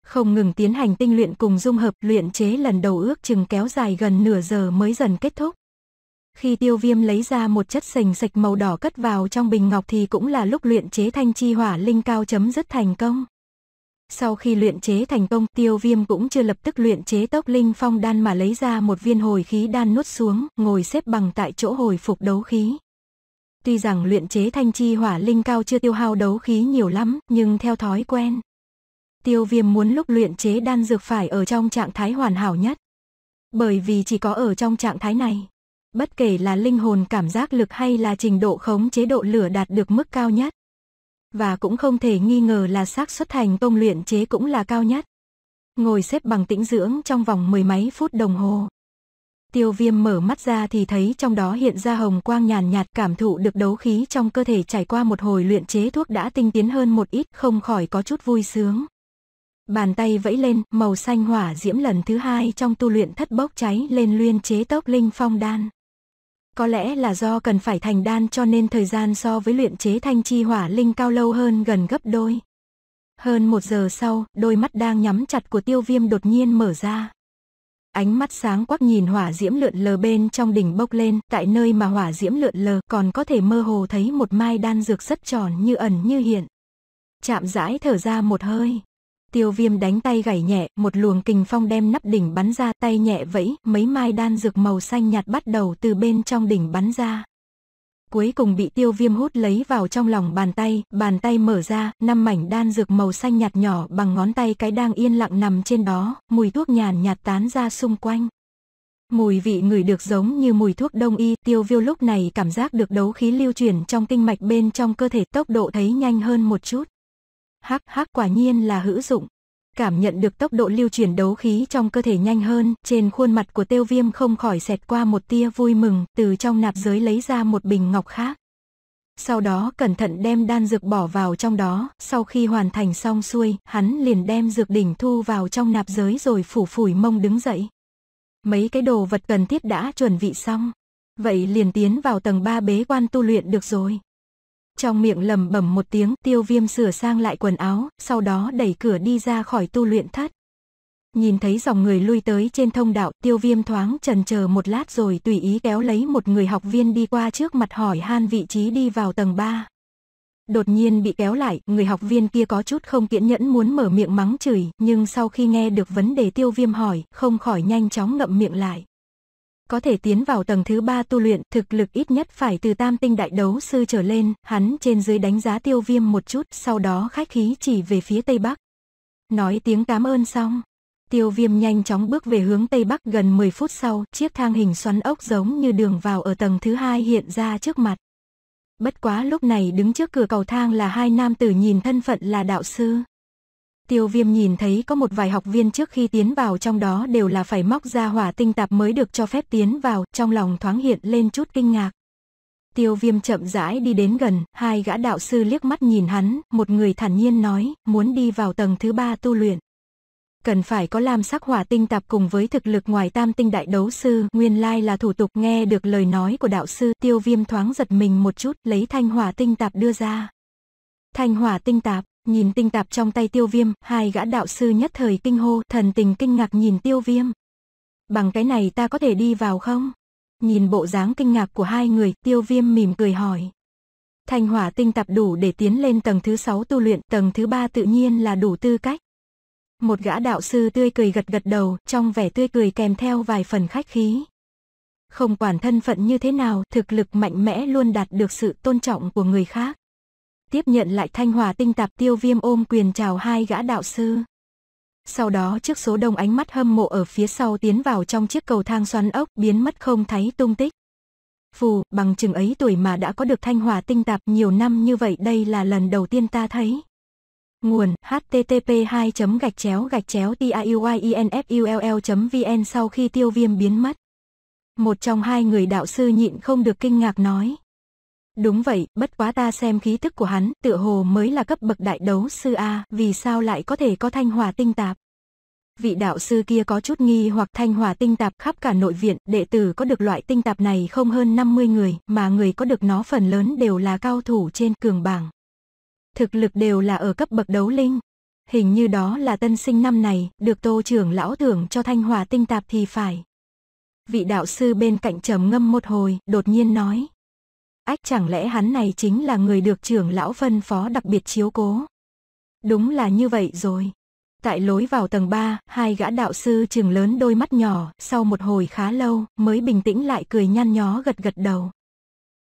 A: không ngừng tiến hành tinh luyện cùng dung hợp luyện chế lần đầu ước chừng kéo dài gần nửa giờ mới dần kết thúc. Khi tiêu viêm lấy ra một chất sành sạch màu đỏ cất vào trong bình ngọc thì cũng là lúc luyện chế thanh chi hỏa linh cao chấm dứt thành công. Sau khi luyện chế thành công tiêu viêm cũng chưa lập tức luyện chế tốc linh phong đan mà lấy ra một viên hồi khí đan nuốt xuống, ngồi xếp bằng tại chỗ hồi phục đấu khí. Tuy rằng luyện chế thanh chi hỏa linh cao chưa tiêu hao đấu khí nhiều lắm, nhưng theo thói quen, tiêu viêm muốn lúc luyện chế đan dược phải ở trong trạng thái hoàn hảo nhất. Bởi vì chỉ có ở trong trạng thái này, bất kể là linh hồn cảm giác lực hay là trình độ khống chế độ lửa đạt được mức cao nhất. Và cũng không thể nghi ngờ là xác suất thành công luyện chế cũng là cao nhất. Ngồi xếp bằng tĩnh dưỡng trong vòng mười mấy phút đồng hồ. Tiêu viêm mở mắt ra thì thấy trong đó hiện ra hồng quang nhàn nhạt cảm thụ được đấu khí trong cơ thể trải qua một hồi luyện chế thuốc đã tinh tiến hơn một ít không khỏi có chút vui sướng. Bàn tay vẫy lên, màu xanh hỏa diễm lần thứ hai trong tu luyện thất bốc cháy lên luyện chế tốc linh phong đan. Có lẽ là do cần phải thành đan cho nên thời gian so với luyện chế thanh chi hỏa linh cao lâu hơn gần gấp đôi. Hơn một giờ sau, đôi mắt đang nhắm chặt của tiêu viêm đột nhiên mở ra. Ánh mắt sáng quắc nhìn hỏa diễm lượn lờ bên trong đỉnh bốc lên, tại nơi mà hỏa diễm lượn lờ còn có thể mơ hồ thấy một mai đan dược rất tròn như ẩn như hiện. Chạm rãi thở ra một hơi tiêu viêm đánh tay gảy nhẹ, một luồng kình phong đem nắp đỉnh bắn ra tay nhẹ vẫy, mấy mai đan dược màu xanh nhạt bắt đầu từ bên trong đỉnh bắn ra. Cuối cùng bị tiêu viêm hút lấy vào trong lòng bàn tay, bàn tay mở ra, năm mảnh đan dược màu xanh nhạt nhỏ bằng ngón tay cái đang yên lặng nằm trên đó, mùi thuốc nhàn nhạt tán ra xung quanh. Mùi vị người được giống như mùi thuốc đông y, tiêu viêu lúc này cảm giác được đấu khí lưu chuyển trong kinh mạch bên trong cơ thể tốc độ thấy nhanh hơn một chút. Hắc hắc quả nhiên là hữu dụng. Cảm nhận được tốc độ lưu chuyển đấu khí trong cơ thể nhanh hơn, trên khuôn mặt của tiêu viêm không khỏi xẹt qua một tia vui mừng, từ trong nạp giới lấy ra một bình ngọc khác. Sau đó cẩn thận đem đan dược bỏ vào trong đó, sau khi hoàn thành xong xuôi, hắn liền đem dược đỉnh thu vào trong nạp giới rồi phủ phủi mông đứng dậy. Mấy cái đồ vật cần thiết đã chuẩn bị xong. Vậy liền tiến vào tầng 3 bế quan tu luyện được rồi. Trong miệng lầm bầm một tiếng tiêu viêm sửa sang lại quần áo, sau đó đẩy cửa đi ra khỏi tu luyện thất. Nhìn thấy dòng người lui tới trên thông đạo, tiêu viêm thoáng trần chờ một lát rồi tùy ý kéo lấy một người học viên đi qua trước mặt hỏi han vị trí đi vào tầng 3. Đột nhiên bị kéo lại, người học viên kia có chút không kiễn nhẫn muốn mở miệng mắng chửi, nhưng sau khi nghe được vấn đề tiêu viêm hỏi, không khỏi nhanh chóng ngậm miệng lại có thể tiến vào tầng thứ ba tu luyện, thực lực ít nhất phải từ tam tinh đại đấu sư trở lên, hắn trên dưới đánh giá tiêu viêm một chút, sau đó khách khí chỉ về phía tây bắc. Nói tiếng cảm ơn xong, tiêu viêm nhanh chóng bước về hướng tây bắc gần 10 phút sau, chiếc thang hình xoắn ốc giống như đường vào ở tầng thứ hai hiện ra trước mặt. Bất quá lúc này đứng trước cửa cầu thang là hai nam tử nhìn thân phận là đạo sư, Tiêu viêm nhìn thấy có một vài học viên trước khi tiến vào trong đó đều là phải móc ra hỏa tinh tạp mới được cho phép tiến vào, trong lòng thoáng hiện lên chút kinh ngạc. Tiêu viêm chậm rãi đi đến gần, hai gã đạo sư liếc mắt nhìn hắn, một người thản nhiên nói, muốn đi vào tầng thứ ba tu luyện. Cần phải có lam sắc hỏa tinh tạp cùng với thực lực ngoài tam tinh đại đấu sư, nguyên lai là thủ tục nghe được lời nói của đạo sư, tiêu viêm thoáng giật mình một chút, lấy thanh hỏa tinh tạp đưa ra. Thanh hỏa tinh tạp, nhìn tinh tạp trong tay tiêu viêm, hai gã đạo sư nhất thời kinh hô, thần tình kinh ngạc nhìn tiêu viêm. Bằng cái này ta có thể đi vào không? Nhìn bộ dáng kinh ngạc của hai người, tiêu viêm mỉm cười hỏi. Thanh hỏa tinh tạp đủ để tiến lên tầng thứ sáu tu luyện, tầng thứ ba tự nhiên là đủ tư cách. Một gã đạo sư tươi cười gật gật đầu, trong vẻ tươi cười kèm theo vài phần khách khí. Không quản thân phận như thế nào, thực lực mạnh mẽ luôn đạt được sự tôn trọng của người khác tiếp nhận lại thanh hòa tinh tạp tiêu viêm ôm quyền chào hai gã đạo sư. Sau đó trước số đông ánh mắt hâm mộ ở phía sau tiến vào trong chiếc cầu thang xoắn ốc biến mất không thấy tung tích. Phù, bằng chừng ấy tuổi mà đã có được thanh hòa tinh tạp nhiều năm như vậy đây là lần đầu tiên ta thấy. Nguồn http 2 gạch chéo gạch chéo tiuyenfull vn sau khi tiêu viêm biến mất. Một trong hai người đạo sư nhịn không được kinh ngạc nói. Đúng vậy, bất quá ta xem khí tức của hắn, tựa hồ mới là cấp bậc đại đấu sư A, vì sao lại có thể có thanh hòa tinh tạp? Vị đạo sư kia có chút nghi hoặc thanh hòa tinh tạp khắp cả nội viện, đệ tử có được loại tinh tạp này không hơn 50 người, mà người có được nó phần lớn đều là cao thủ trên cường bảng. Thực lực đều là ở cấp bậc đấu linh. Hình như đó là tân sinh năm này, được tô trưởng lão thưởng cho thanh hòa tinh tạp thì phải. Vị đạo sư bên cạnh trầm ngâm một hồi, đột nhiên nói, ách chẳng lẽ hắn này chính là người được trưởng lão phân phó đặc biệt chiếu cố. Đúng là như vậy rồi. Tại lối vào tầng 3, hai gã đạo sư trường lớn đôi mắt nhỏ, sau một hồi khá lâu, mới bình tĩnh lại cười nhăn nhó gật gật đầu.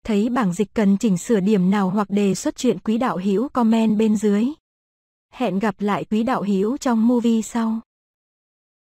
A: Thấy bảng dịch cần chỉnh sửa điểm nào hoặc đề xuất chuyện quý đạo hữu comment bên dưới. Hẹn gặp lại quý đạo hữu trong movie sau.